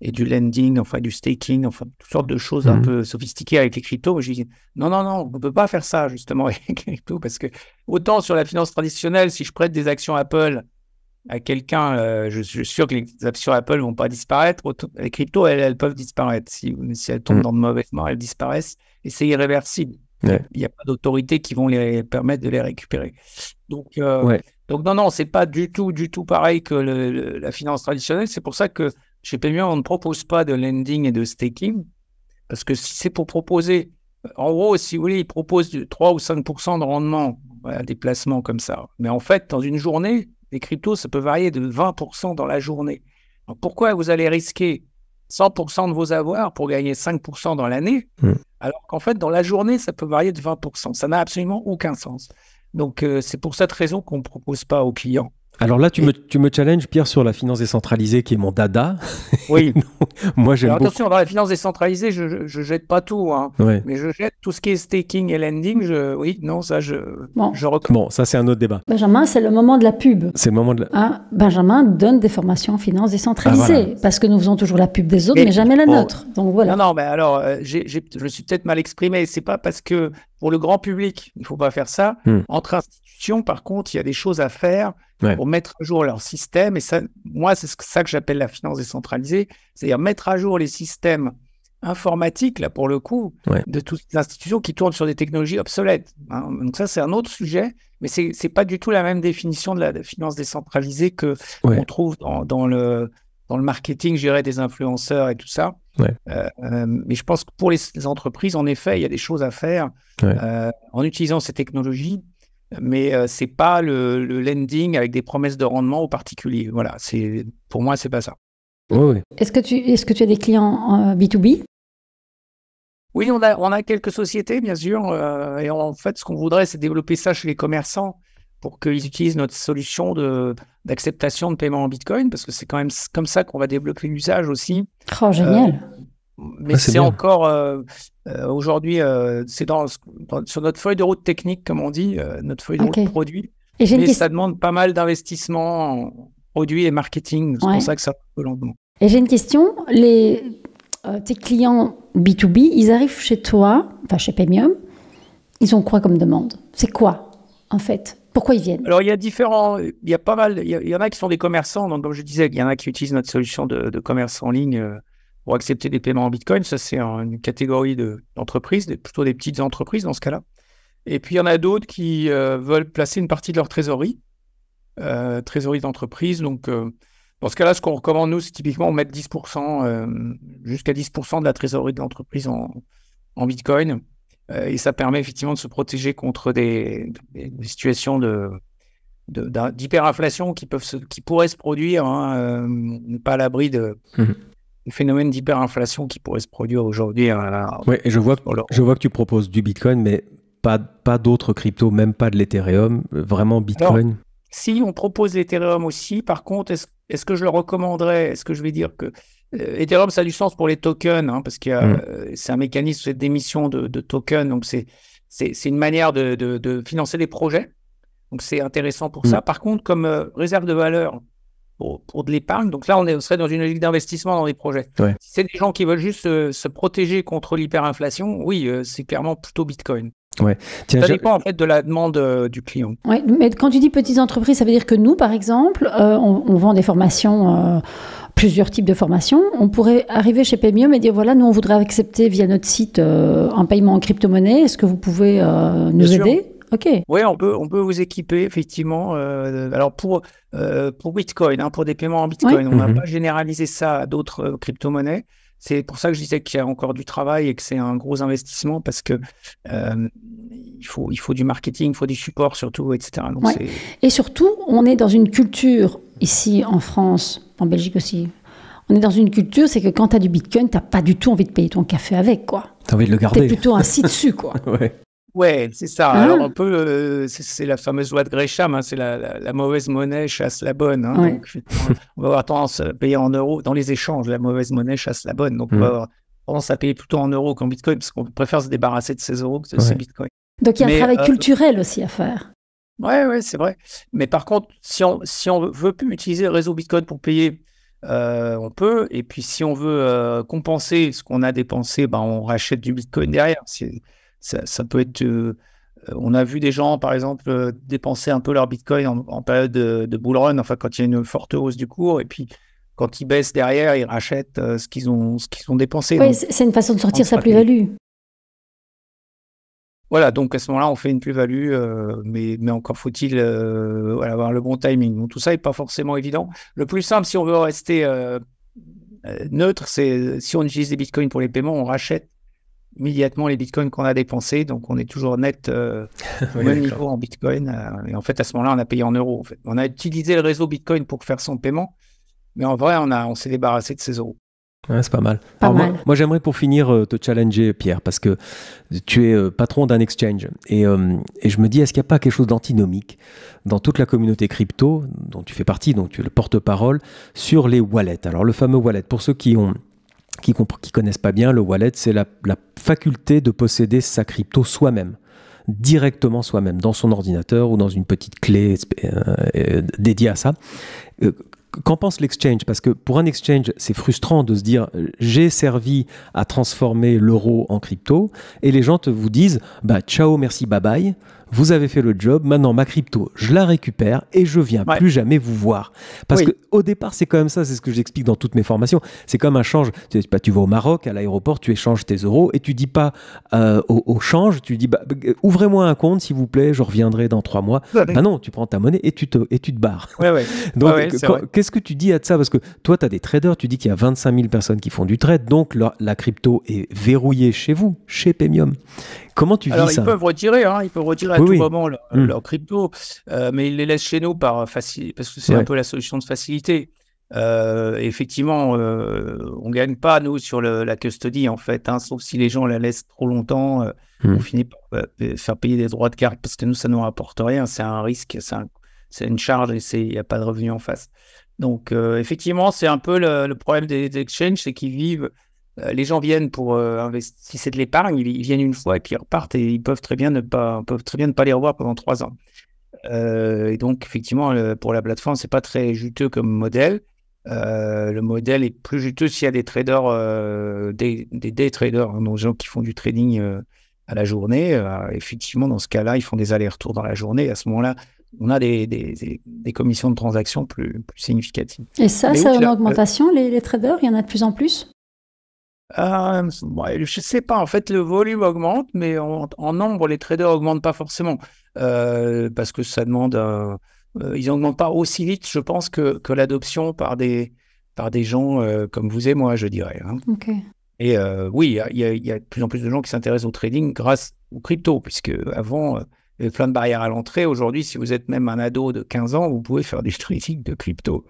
et du lending, enfin du staking, enfin toutes sortes de choses un mmh. peu sophistiquées avec les cryptos. Je dis non, non, non, on ne peut pas faire ça justement avec les cryptos parce que autant sur la finance traditionnelle, si je prête des actions Apple à quelqu'un, euh, je, suis sûr que les actions Apple vont pas disparaître. les cryptos, elles, peuvent disparaître. Si, si elles tombent mmh. dans de mauvaises mains, elles disparaissent et c'est irréversible. Il n'y a pas d'autorité qui vont les permettre de les récupérer. Donc, euh, donc non, non, c'est pas du tout, du tout pareil que le, la finance traditionnelle. C'est pour ça que chez on ne propose pas de lending et de staking, parce que si c'est pour proposer, en gros, si vous voulez, ils proposent 3 ou 5 de rendement à des placements comme ça. Mais en fait, dans une journée, les cryptos, ça peut varier de 20 dans la journée. pourquoi vous allez risquer 100% de vos avoirs pour gagner 5% dans l'année, hmm. alors qu'en fait, dans la journée, ça peut varier de 20%. Ça n'a absolument aucun sens. Donc, euh, c'est pour cette raison qu'on ne propose pas aux clients alors là, tu, me, tu me challenges, Pierre, sur la finance décentralisée qui est mon dada. Oui. Moi, j'aime Attention, dans la finance décentralisée, je, je, jette pas tout. Hein. Mais je jette tout ce qui est staking et lending. Je... Oui, non, ça, je, bon. je Bon, ça, c'est un autre débat. Benjamin, c'est le moment de la pub. C'est le moment de la... Ah, Benjamin donne des formations en finance décentralisée. Ah, parce que nous faisons toujours la pub des autres, mais jamais la oh. nôtre. Donc voilà. Non, non, mais alors, euh, je suis peut-être mal exprimé. C'est pas parce que pour le grand public, il ne faut pas faire ça. Hmm. Entre institutions, par contre, il y a des choses à faire pour mettre à jour leur système. Et ça, moi, c'est ça que j'appelle la finance décentralisée, c'est-à-dire mettre à jour les systèmes informatiques, là, pour le coup, de toutes les institutions qui tournent sur des technologies obsolètes. Hein. Donc ça, c'est un autre sujet, mais c'est n'est pas du tout la même définition de la finance décentralisée que trouve dans, le, dans le marketing, je dirais, des influenceurs et tout ça. Euh, euh, mais je pense que pour les, entreprises, en effet, il y a des choses à faire euh, en utilisant ces technologies mais ce euh, c'est pas le, lending avec des promesses de rendement aux particuliers. Voilà, c'est pour moi c'est pas ça. Est-ce que tu est-ce que tu as des clients B2B euh, Oui, on a on a quelques sociétés bien sûr euh, et en fait ce qu'on voudrait c'est développer ça chez les commerçants pour qu'ils utilisent notre solution de d'acceptation de paiement en Bitcoin parce que c'est quand même comme ça qu'on va développer l'usage aussi. Oh génial. Mais c'est encore euh, euh, aujourd'hui, euh, c'est dans, sur notre feuille de route technique, comme on dit, notre feuille de route produit. Et mais ça demande pas mal d'investissement en produits et marketing. C'est pour ça que ça va un Et j'ai une question. Les, tes clients B2B, ils arrivent chez toi, enfin chez Premium, ils ont quoi comme demande C'est quoi, en fait pourquoi ils viennent Alors, il y a différents. Il y a pas mal. Il y, en a qui sont des commerçants. Donc, comme je disais, il y en a qui utilisent notre solution de, de commerce en ligne accepter des paiements en Bitcoin. Ça, c'est une catégorie d'entreprises, plutôt des petites entreprises dans ce cas-là. Et puis, il y en a d'autres qui euh, veulent placer une partie de leur trésorerie, euh, trésorerie d'entreprise. Donc, euh, dans ce cas-là, ce qu'on recommande, nous, c'est typiquement mettre 10%, jusqu'à 10% de la trésorerie de l'entreprise en, Bitcoin. et ça permet effectivement de se protéger contre des, situations de, d'hyperinflation qui, peuvent qui pourraient se produire, hein, pas à l'abri de, mmh phénomène d'hyperinflation qui pourrait se produire aujourd'hui. je vois, je vois que tu proposes du Bitcoin, mais pas, pas d'autres cryptos, même pas de l'Ethereum, vraiment Bitcoin. si on propose l'Ethereum aussi, par contre, est-ce que je le recommanderais Est-ce que je vais dire que l'Ethereum, Ethereum, ça a du sens pour les tokens, hein, parce que hmm. euh, c'est un mécanisme d'émission de, tokens, donc c'est une manière de, financer des projets. Donc c'est intéressant pour hmm. ça. Par contre, comme euh, réserve de valeur, pour, de l'épargne. Donc là, on, est, serait dans une logique d'investissement dans les projets. Si c'est des gens qui veulent juste euh, se protéger contre l'hyperinflation, oui, euh, c'est clairement plutôt Bitcoin. Ouais. ça dépend en fait de la demande euh, du client. Ouais, mais quand tu dis petites entreprises, ça veut dire que nous, par exemple, on, vend des formations plusieurs types de formations. On pourrait arriver chez Paymium et dire voilà, nous on voudrait accepter via notre site un paiement en crypto-monnaie. Est-ce que vous pouvez nous aider Ok. Oui, on peut, on peut vous équiper, effectivement. Euh, alors, pour, euh, pour Bitcoin, hein, pour des paiements en Bitcoin, on n'a mhm. pas généralisé ça à d'autres euh, crypto-monnaies. C'est pour ça que je disais qu'il y a encore du travail et que c'est un gros investissement parce que il, faut, il faut du marketing, il faut du support surtout, etc. Et surtout, on est dans une culture ici en France, en Belgique aussi. On est dans une culture, c'est que quand tu as du bitcoin, tu n'as pas du tout envie de payer ton café avec, quoi. Tu as envie de le garder. Tu es plutôt assis dessus, quoi. Ouais, c'est ça. Ah. Alors un peu, euh, c'est la fameuse loi de Gresham, hein, c'est la, mauvaise monnaie chasse la bonne. Hein. on va avoir tendance à payer en euros dans les échanges. La mauvaise monnaie chasse la bonne, donc on mm. va avoir tendance à payer plutôt en euros qu'en Bitcoin parce qu'on préfère se débarrasser de ses euros que de ses Bitcoins. Donc il y a un travail euh, culturel aussi à faire. Oui, ouais, c'est vrai. Mais par contre, si on si on veut plus utiliser le réseau Bitcoin pour payer, euh, on peut. Et puis si on veut compenser ce qu'on a dépensé, ben, on rachète du Bitcoin derrière. C'est ça, peut être. Euh, on a vu des gens, par exemple, euh, dépenser un peu leur bitcoin en, période de, de, bull run, enfin, quand il y a une forte hausse du cours, et puis quand ils baissent derrière, ils rachètent euh, ce qu'ils ont, ce ont dépensé. Oui, c'est une façon de sortir sa plus-value. Voilà, donc à ce moment-là, on fait une plus-value, mais, encore faut-il avoir le bon timing. Donc tout ça n'est pas forcément évident. Le plus simple, si on veut rester neutre, c'est si on utilise des bitcoins pour les paiements, on rachète immédiatement les bitcoins qu'on a dépensés. Donc, on est toujours net euh, au même niveau en bitcoin. Euh, et en fait, à ce moment-là, on a payé en euros. On a utilisé le réseau bitcoin pour faire son paiement. Mais en vrai, on, a, on s'est débarrassé de ces euros. c'est pas mal. Moi, j'aimerais pour finir euh, te challenger, Pierre, parce que tu es patron d'un exchange. Et, et, je me dis, est-ce qu'il n'y a pas quelque chose d'antinomique dans toute la communauté crypto, dont tu fais partie, donc tu es le porte-parole, sur les wallets Alors, le fameux wallet, pour ceux qui ont qui ne connaissent pas bien, le wallet, c'est la, faculté de posséder sa crypto soi-même directement soi-même dans son ordinateur ou dans une petite clé euh, euh, dédiée à ça. Euh, qu'en pense l'exchange Parce que pour un exchange, c'est frustrant de se dire j'ai servi à transformer l'euro en crypto et les gens te vous disent bah ciao, merci, bye bye vous avez fait le job, maintenant ma crypto, je la récupère et je viens plus jamais vous voir. Parce que au départ, c'est quand même ça, c'est ce que j'explique dans toutes mes formations. C'est comme un change. Tu, bah, vas au Maroc, à l'aéroport, tu échanges tes euros et tu dis pas euh, au, change, tu dis bah, bah, euh, ouvrez-moi un compte s'il vous plaît, je reviendrai dans trois mois. bah non, tu prends ta monnaie et tu te, barres. donc qu'est-ce que tu dis à ça Parce que toi, tu as des traders, tu dis qu'il y a 25 000 personnes qui font du trade, donc la, crypto est verrouillée chez vous, chez Pemium. Comment tu Alors, vis ils peuvent retirer, hein, ils peuvent retirer à tout moment leur, mmh. crypto, euh, mais ils les laissent chez nous par facile, parce que c'est un peu la solution de facilité. Euh, effectivement, euh, on gagne pas nous sur la custody en fait, hein, sauf si les gens la laissent trop longtemps, mmh. on finit par faire payer des droits de carte parce que nous ça nous rapporte rien, c'est un risque, c'est une charge et il n'y a pas de revenu en face. Donc effectivement, c'est un peu le, problème des, des exchanges, c'est qu'ils vivent euh, les gens viennent pour euh, investir, si c'est de l'épargne, ils, viennent une fois et puis ils repartent et ils peuvent très bien ne pas, peuvent très bien ne pas les revoir pendant trois ans. Euh, et donc, effectivement, pour la plateforme, c'est pas très juteux comme modèle. le modèle est plus juteux s'il y a des traders, des, day traders, donc hein, des gens qui font du trading à la journée. effectivement, dans ce cas-là, ils font des allers-retours dans la journée. à ce moment-là, on a des, des, commissions de transaction plus, plus significatives. Et ça, c'est ça une augmentation, les, les traders Il y en a de plus en plus euh, je ne sais pas, en fait, le volume augmente, mais en, nombre, les traders augmentent pas forcément euh, parce que ça demande. Euh, ils n'augmentent pas aussi vite, je pense, que, que l'adoption par des, par des gens comme vous et moi, je dirais. Hein. Et oui, il y, y, a de plus en plus de gens qui s'intéressent au trading grâce aux crypto, puisque avant, plein de barrières à l'entrée. Aujourd'hui, si vous êtes même un ado de 15 ans, vous pouvez faire des trading de crypto.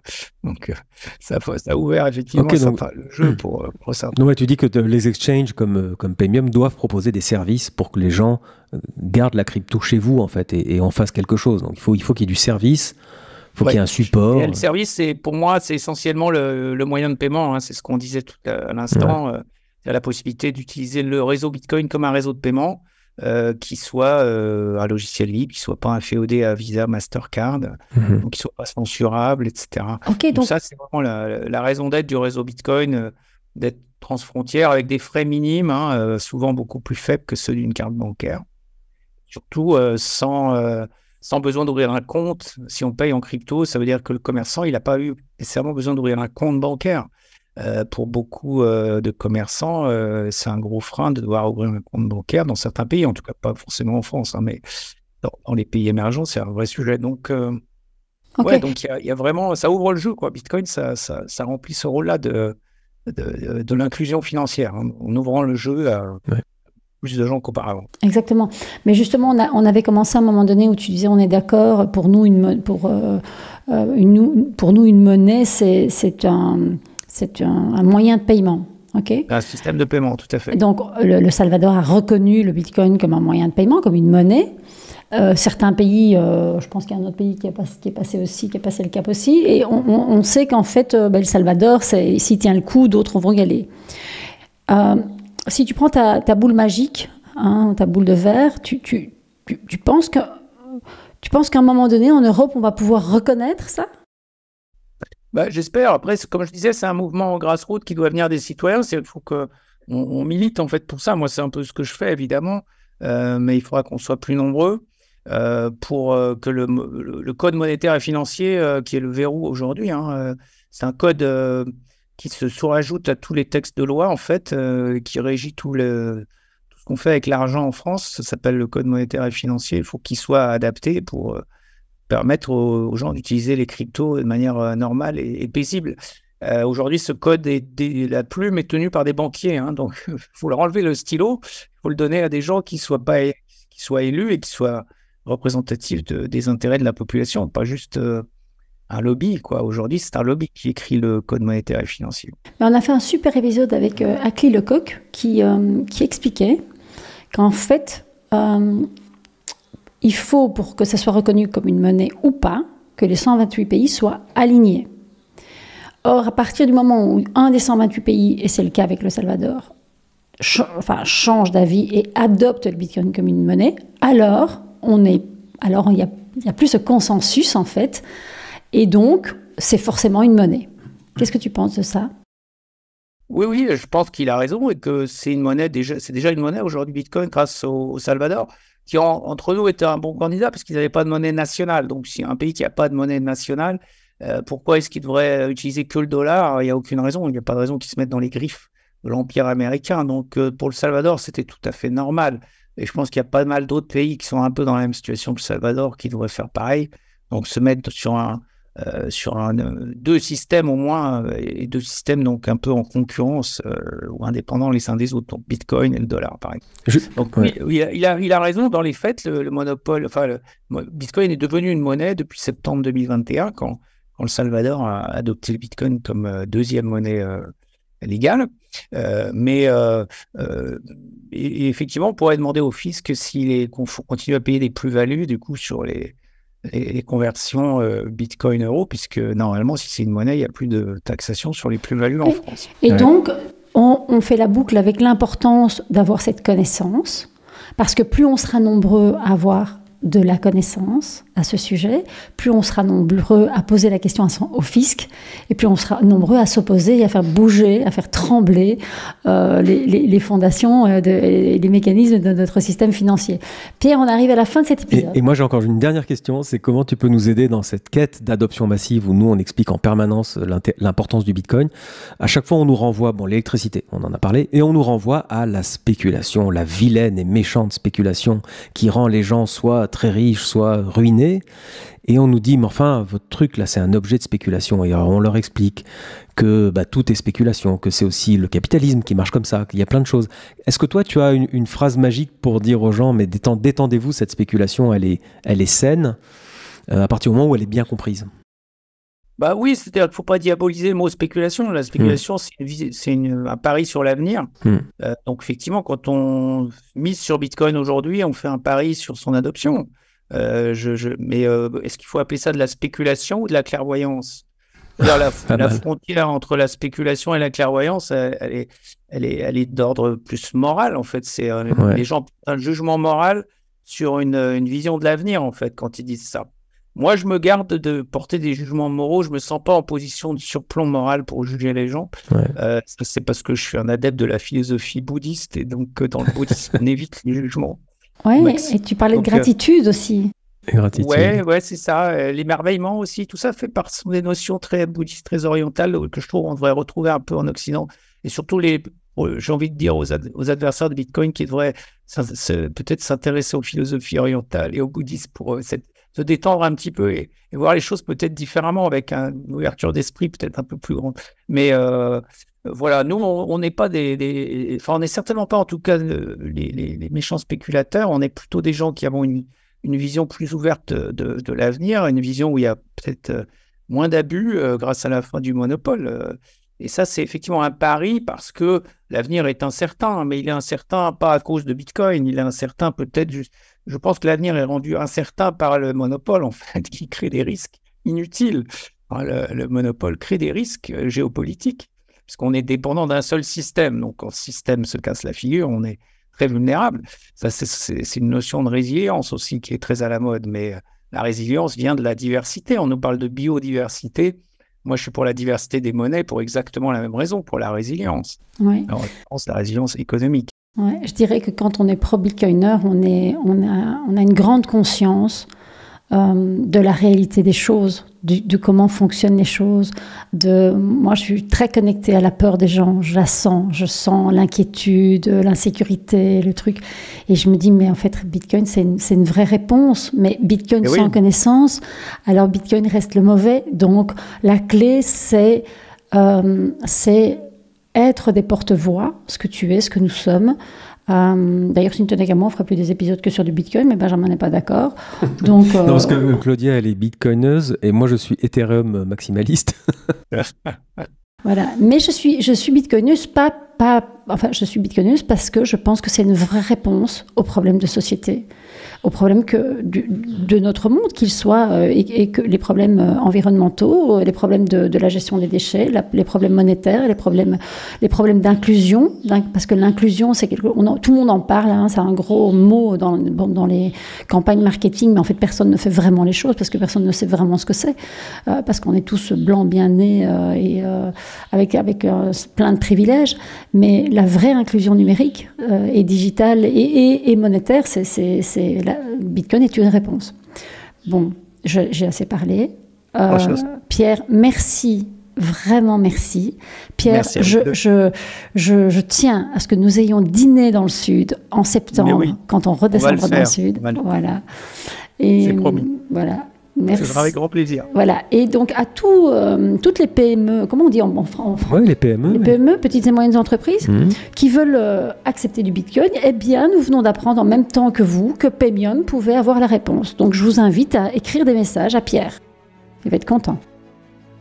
Donc, euh, ça, a ouvert effectivement le jeu pour, euh, euh, tu dis que les exchanges comme, comme Premium doivent proposer des services pour que les gens gardent la crypto chez vous, en fait, et, en fassent quelque chose. Donc, il faut qu'il faut qu'il y ait du service. Faut qu'il y ait un support. le service, pour moi, c'est essentiellement le, moyen de paiement. Hein. c'est ce qu'on disait tout à, l'instant. la possibilité d'utiliser le réseau Bitcoin comme un réseau de paiement. Euh, qui soit euh, un logiciel libre, qui soit pas un e à Visa, Mastercard, mhm. donc qui soit pas censurable, etc. donc, ça, c'est vraiment la, raison d'être du réseau Bitcoin, euh, d'être transfrontière avec des frais minimes, hein, souvent beaucoup plus faibles que ceux d'une carte bancaire. Surtout sans, sans besoin d'ouvrir un compte. Si on paye en crypto, ça veut dire que le commerçant, il n'a pas eu nécessairement besoin d'ouvrir un compte bancaire. Euh, pour beaucoup euh, de commerçants, euh, c'est un gros frein de devoir ouvrir un compte bancaire dans certains pays, en tout cas pas forcément en France, hein, mais dans, les pays émergents, c'est un vrai sujet. Donc, donc il y, a vraiment, ça ouvre le jeu, quoi. Bitcoin, ça, ça, remplit ce rôle-là de, de, l'inclusion financière, hein, en ouvrant le jeu à plus de gens qu'auparavant. Exactement. Mais justement, on, avait commencé à un moment donné où tu disais, on est d'accord, pour nous, une, pour, pour nous, une monnaie, c'est un c'est un, moyen de paiement. ok un système de paiement, tout à fait. Donc, le, Salvador a reconnu le Bitcoin comme un moyen de paiement, comme une monnaie. Euh, certains pays, euh, je pense qu'il y a un autre pays qui, a est passé aussi, qui a passé le cap aussi, et on, sait qu'en fait, euh, ben, le Salvador, s'il tient le coup, d'autres vont y aller. si tu prends ta, boule magique, hein, ta boule de verre, tu penses que tu penses qu'à un moment donné, en Europe, on va pouvoir reconnaître ça bah, j'espère. Après, comme je disais, c'est un mouvement en grassroots qui doit venir des citoyens. Il faut qu'on on milite en fait pour ça. Moi, c'est un peu ce que je fais, évidemment. Euh, mais il faudra qu'on soit plus nombreux euh, pour euh, que le, code monétaire et financier, qui est le verrou aujourd'hui, hein, c'est un code qui se surajoute à tous les textes de loi, en fait, qui régit tout ce qu'on fait avec l'argent en France. Ça s'appelle le code monétaire et financier. Il faut qu'il soit adapté pour permettre aux, gens d'utiliser les cryptos de manière euh, normale et, paisible. Euh, aujourd'hui, ce code, est, la plume est tenue par des banquiers. Hein, donc, il faut leur enlever le stylo, il faut le donner à des gens qui soient, pas, qui soient élus et qui soient représentatifs des intérêts de la population, pas juste euh, un lobby. quoi. Aujourd'hui, c'est un lobby qui écrit le code monétaire et financier. on a fait un super épisode avec Akli Lecoq qui, qui expliquait qu'en fait, il faut, pour que ça soit reconnu comme une monnaie ou pas, que les 128 pays soient alignés. Or, à partir du moment où un des 128 pays, et c'est le cas avec le Salvador, enfin, change d'avis et adopte le Bitcoin comme une monnaie, alors on est, alors il n'y a, plus ce consensus en fait, et donc c'est forcément une monnaie. Qu'est-ce que tu penses de ça Oui, oui, je pense qu'il a raison et que c'est une monnaie déjà, c'est déjà une monnaie aujourd'hui Bitcoin grâce au Salvador qui entre nous étaient un bon candidat parce qu'ils n'avaient pas de monnaie nationale. Donc, si un pays qui n'a pas de monnaie nationale, euh, pourquoi est-ce qu'il devrait utiliser que le dollar Il n'y a aucune raison. Il n'y a pas de raison qu'ils se mettent dans les griffes de l'Empire américain. Donc, euh, pour le Salvador, c'était tout à fait normal. Et je pense qu'il y a pas mal d'autres pays qui sont un peu dans la même situation que le Salvador qui devraient faire pareil. Donc, se mettre sur un, euh, sur un, euh, deux systèmes au moins, euh, et deux systèmes donc un peu en concurrence ou indépendants les uns des autres, donc Bitcoin et le dollar par exemple. Donc il, a, il, a, raison, dans les faits, le, monopole, enfin le, Bitcoin est devenu une monnaie depuis septembre 2021 quand, quand le Salvador a adopté le Bitcoin comme deuxième monnaie légale. mais effectivement, on pourrait demander au fisc s'il continue à payer des plus-values du coup sur les et conversions euh, Bitcoin-euro, puisque normalement, si c'est une monnaie, il n'y a plus de taxation sur les plus-values en France. Et donc, on, on, fait la boucle avec l'importance d'avoir cette connaissance, parce que plus on sera nombreux à avoir de la connaissance à ce sujet, plus on sera nombreux à poser la question au fisc, et plus on sera nombreux à s'opposer, et à faire bouger, à faire trembler euh, les, fondations euh, et les mécanismes de notre système financier. Pierre, on arrive à la fin de cet épisode. Et, et moi j'ai encore une dernière question, c'est comment tu peux nous aider dans cette quête d'adoption massive où nous on explique en permanence l'importance du Bitcoin. À chaque fois on nous renvoie, bon l'électricité, on en a parlé, et on nous renvoie à la spéculation, la vilaine et méchante spéculation qui rend les gens soit très riche soit ruinés. Et on nous dit, mais enfin, votre truc là, c'est un objet de spéculation. Et on leur explique que bah, tout est spéculation, que c'est aussi le capitalisme qui marche comme ça, qu'il y a plein de choses. Est-ce que toi, tu as une, phrase magique pour dire aux gens, mais détendez-vous, cette spéculation, elle est, elle est saine, euh, à partir du moment où elle est bien comprise bah oui, c'est-à-dire qu'il ne faut pas diaboliser le mot spéculation. La hmm. spéculation, c'est un pari sur l'avenir. Hmm. Euh, donc effectivement, quand on mise sur Bitcoin aujourd'hui, on fait un pari sur son adoption. Euh, je, je, mais euh, est-ce qu'il faut appeler ça de la spéculation ou de la clairvoyance la, frontière entre la spéculation et la clairvoyance, elle, est, elle est, elle est d'ordre plus moral en fait. C'est les gens un jugement moral sur une, une vision de l'avenir en fait quand ils disent ça. Moi, je me garde de porter des jugements moraux. Je me sens pas en position de surplomb moral pour juger les gens. Euh, c'est parce que je suis un adepte de la philosophie bouddhiste et donc euh, dans le bouddhisme, on évite les jugements. Ouais, et tu parlais de euh, gratitude aussi. Gratitude. Ouais, ouais, c'est ça. L'émerveillement aussi, tout ça fait partie des notions très bouddhistes, très orientales que je trouve qu'on devrait retrouver un peu en Occident. Et surtout, les, j'ai envie de dire aux, adversaires de Bitcoin qui devraient peut-être s'intéresser aux philosophies orientales et au bouddhisme pour cette, se détendre un petit peu et, voir les choses peut-être différemment, avec une ouverture d'esprit peut-être un peu plus grande. Mais euh, voilà, nous, on n'est pas des, Enfin, on n'est certainement pas, en tout cas, les, méchants spéculateurs. On est plutôt des gens qui avons une, vision plus ouverte de, l'avenir, une vision où il y a peut-être euh, moins d'abus euh, grâce à la fin du monopole. Et ça, c'est effectivement un pari parce que l'avenir est incertain, mais il est incertain pas à cause de Bitcoin, il est incertain peut-être juste je pense que l'avenir est rendu incertain par le monopole, en fait, qui crée des risques inutiles. le, monopole crée des risques euh, géopolitiques, puisqu'on est dépendant d'un seul système. Donc, quand le système se casse la figure, on est très vulnérable. Ça, c'est une notion de résilience aussi qui est très à la mode, mais euh, la résilience vient de la diversité. On nous parle de biodiversité. Moi, je suis pour la diversité des monnaies pour exactement la même raison, pour la résilience. pense la résilience économique je dirais que quand on est pro-Bitcoiner, on, est, on, a, on a une grande conscience euh, de la réalité des choses, du, comment fonctionnent les choses. De, moi, je suis très connectée à la peur des gens. Je la sens, je sens l'inquiétude, l'insécurité, le truc. Et je me dis, mais en fait, Bitcoin, c'est une, une, vraie réponse. Mais Bitcoin eh sans connaissance, alors Bitcoin reste le mauvais. Donc, la clé, c'est... Euh, c'est être des porte-voix, ce que tu es, ce que nous sommes. Euh, d'ailleurs, si tenais qu'à moi, on ferait plus des épisodes que sur du Bitcoin, mais Benjamin n'est pas d'accord. Donc, euh, euh, Claudia, elle est Bitcoineuse et moi, je suis Ethereum maximaliste. voilà, mais je suis, je suis pas, enfin, je suis Bitcoineuse parce que je pense que c'est une vraie réponse aux problèmes de société aux problèmes que, de notre monde, qu'ils soient, euh, et, que les problèmes euh, environnementaux, les problèmes de, la gestion des déchets, les problèmes monétaires, les problèmes, les problèmes d'inclusion, parce que l'inclusion, c'est quelque, tout le monde en parle, hein, c'est un gros mot dans, dans les campagnes marketing, mais en fait personne ne fait vraiment les choses parce que personne ne sait vraiment ce que c'est, euh, parce qu'on est tous blancs, bien nés et avec avec plein de privilèges, mais la vraie inclusion numérique et digitale et monétaire, c'est et Bitcoin est une réponse. Bon, j'ai assez parlé. Euh, Pierre, merci. Vraiment merci. Pierre, je, je, tiens à ce que nous ayons dîné dans le Sud en septembre, quand on redescendra dans le Sud. Voilà. Et promis. voilà. Merci. sera avec grand plaisir. Voilà. Et donc, à tout, euh, toutes les PME, comment on dit en, en, les PME. Les PME, petites et moyennes entreprises, mhm. qui veulent euh, accepter du Bitcoin, eh bien, nous venons d'apprendre en même temps que vous que Paymium pouvait avoir la réponse. Donc, je vous invite à écrire des messages à Pierre. Il va être content.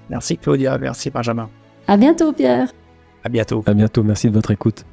Merci Claudia, merci Benjamin. À bientôt Pierre. À bientôt. À bientôt, merci de votre écoute.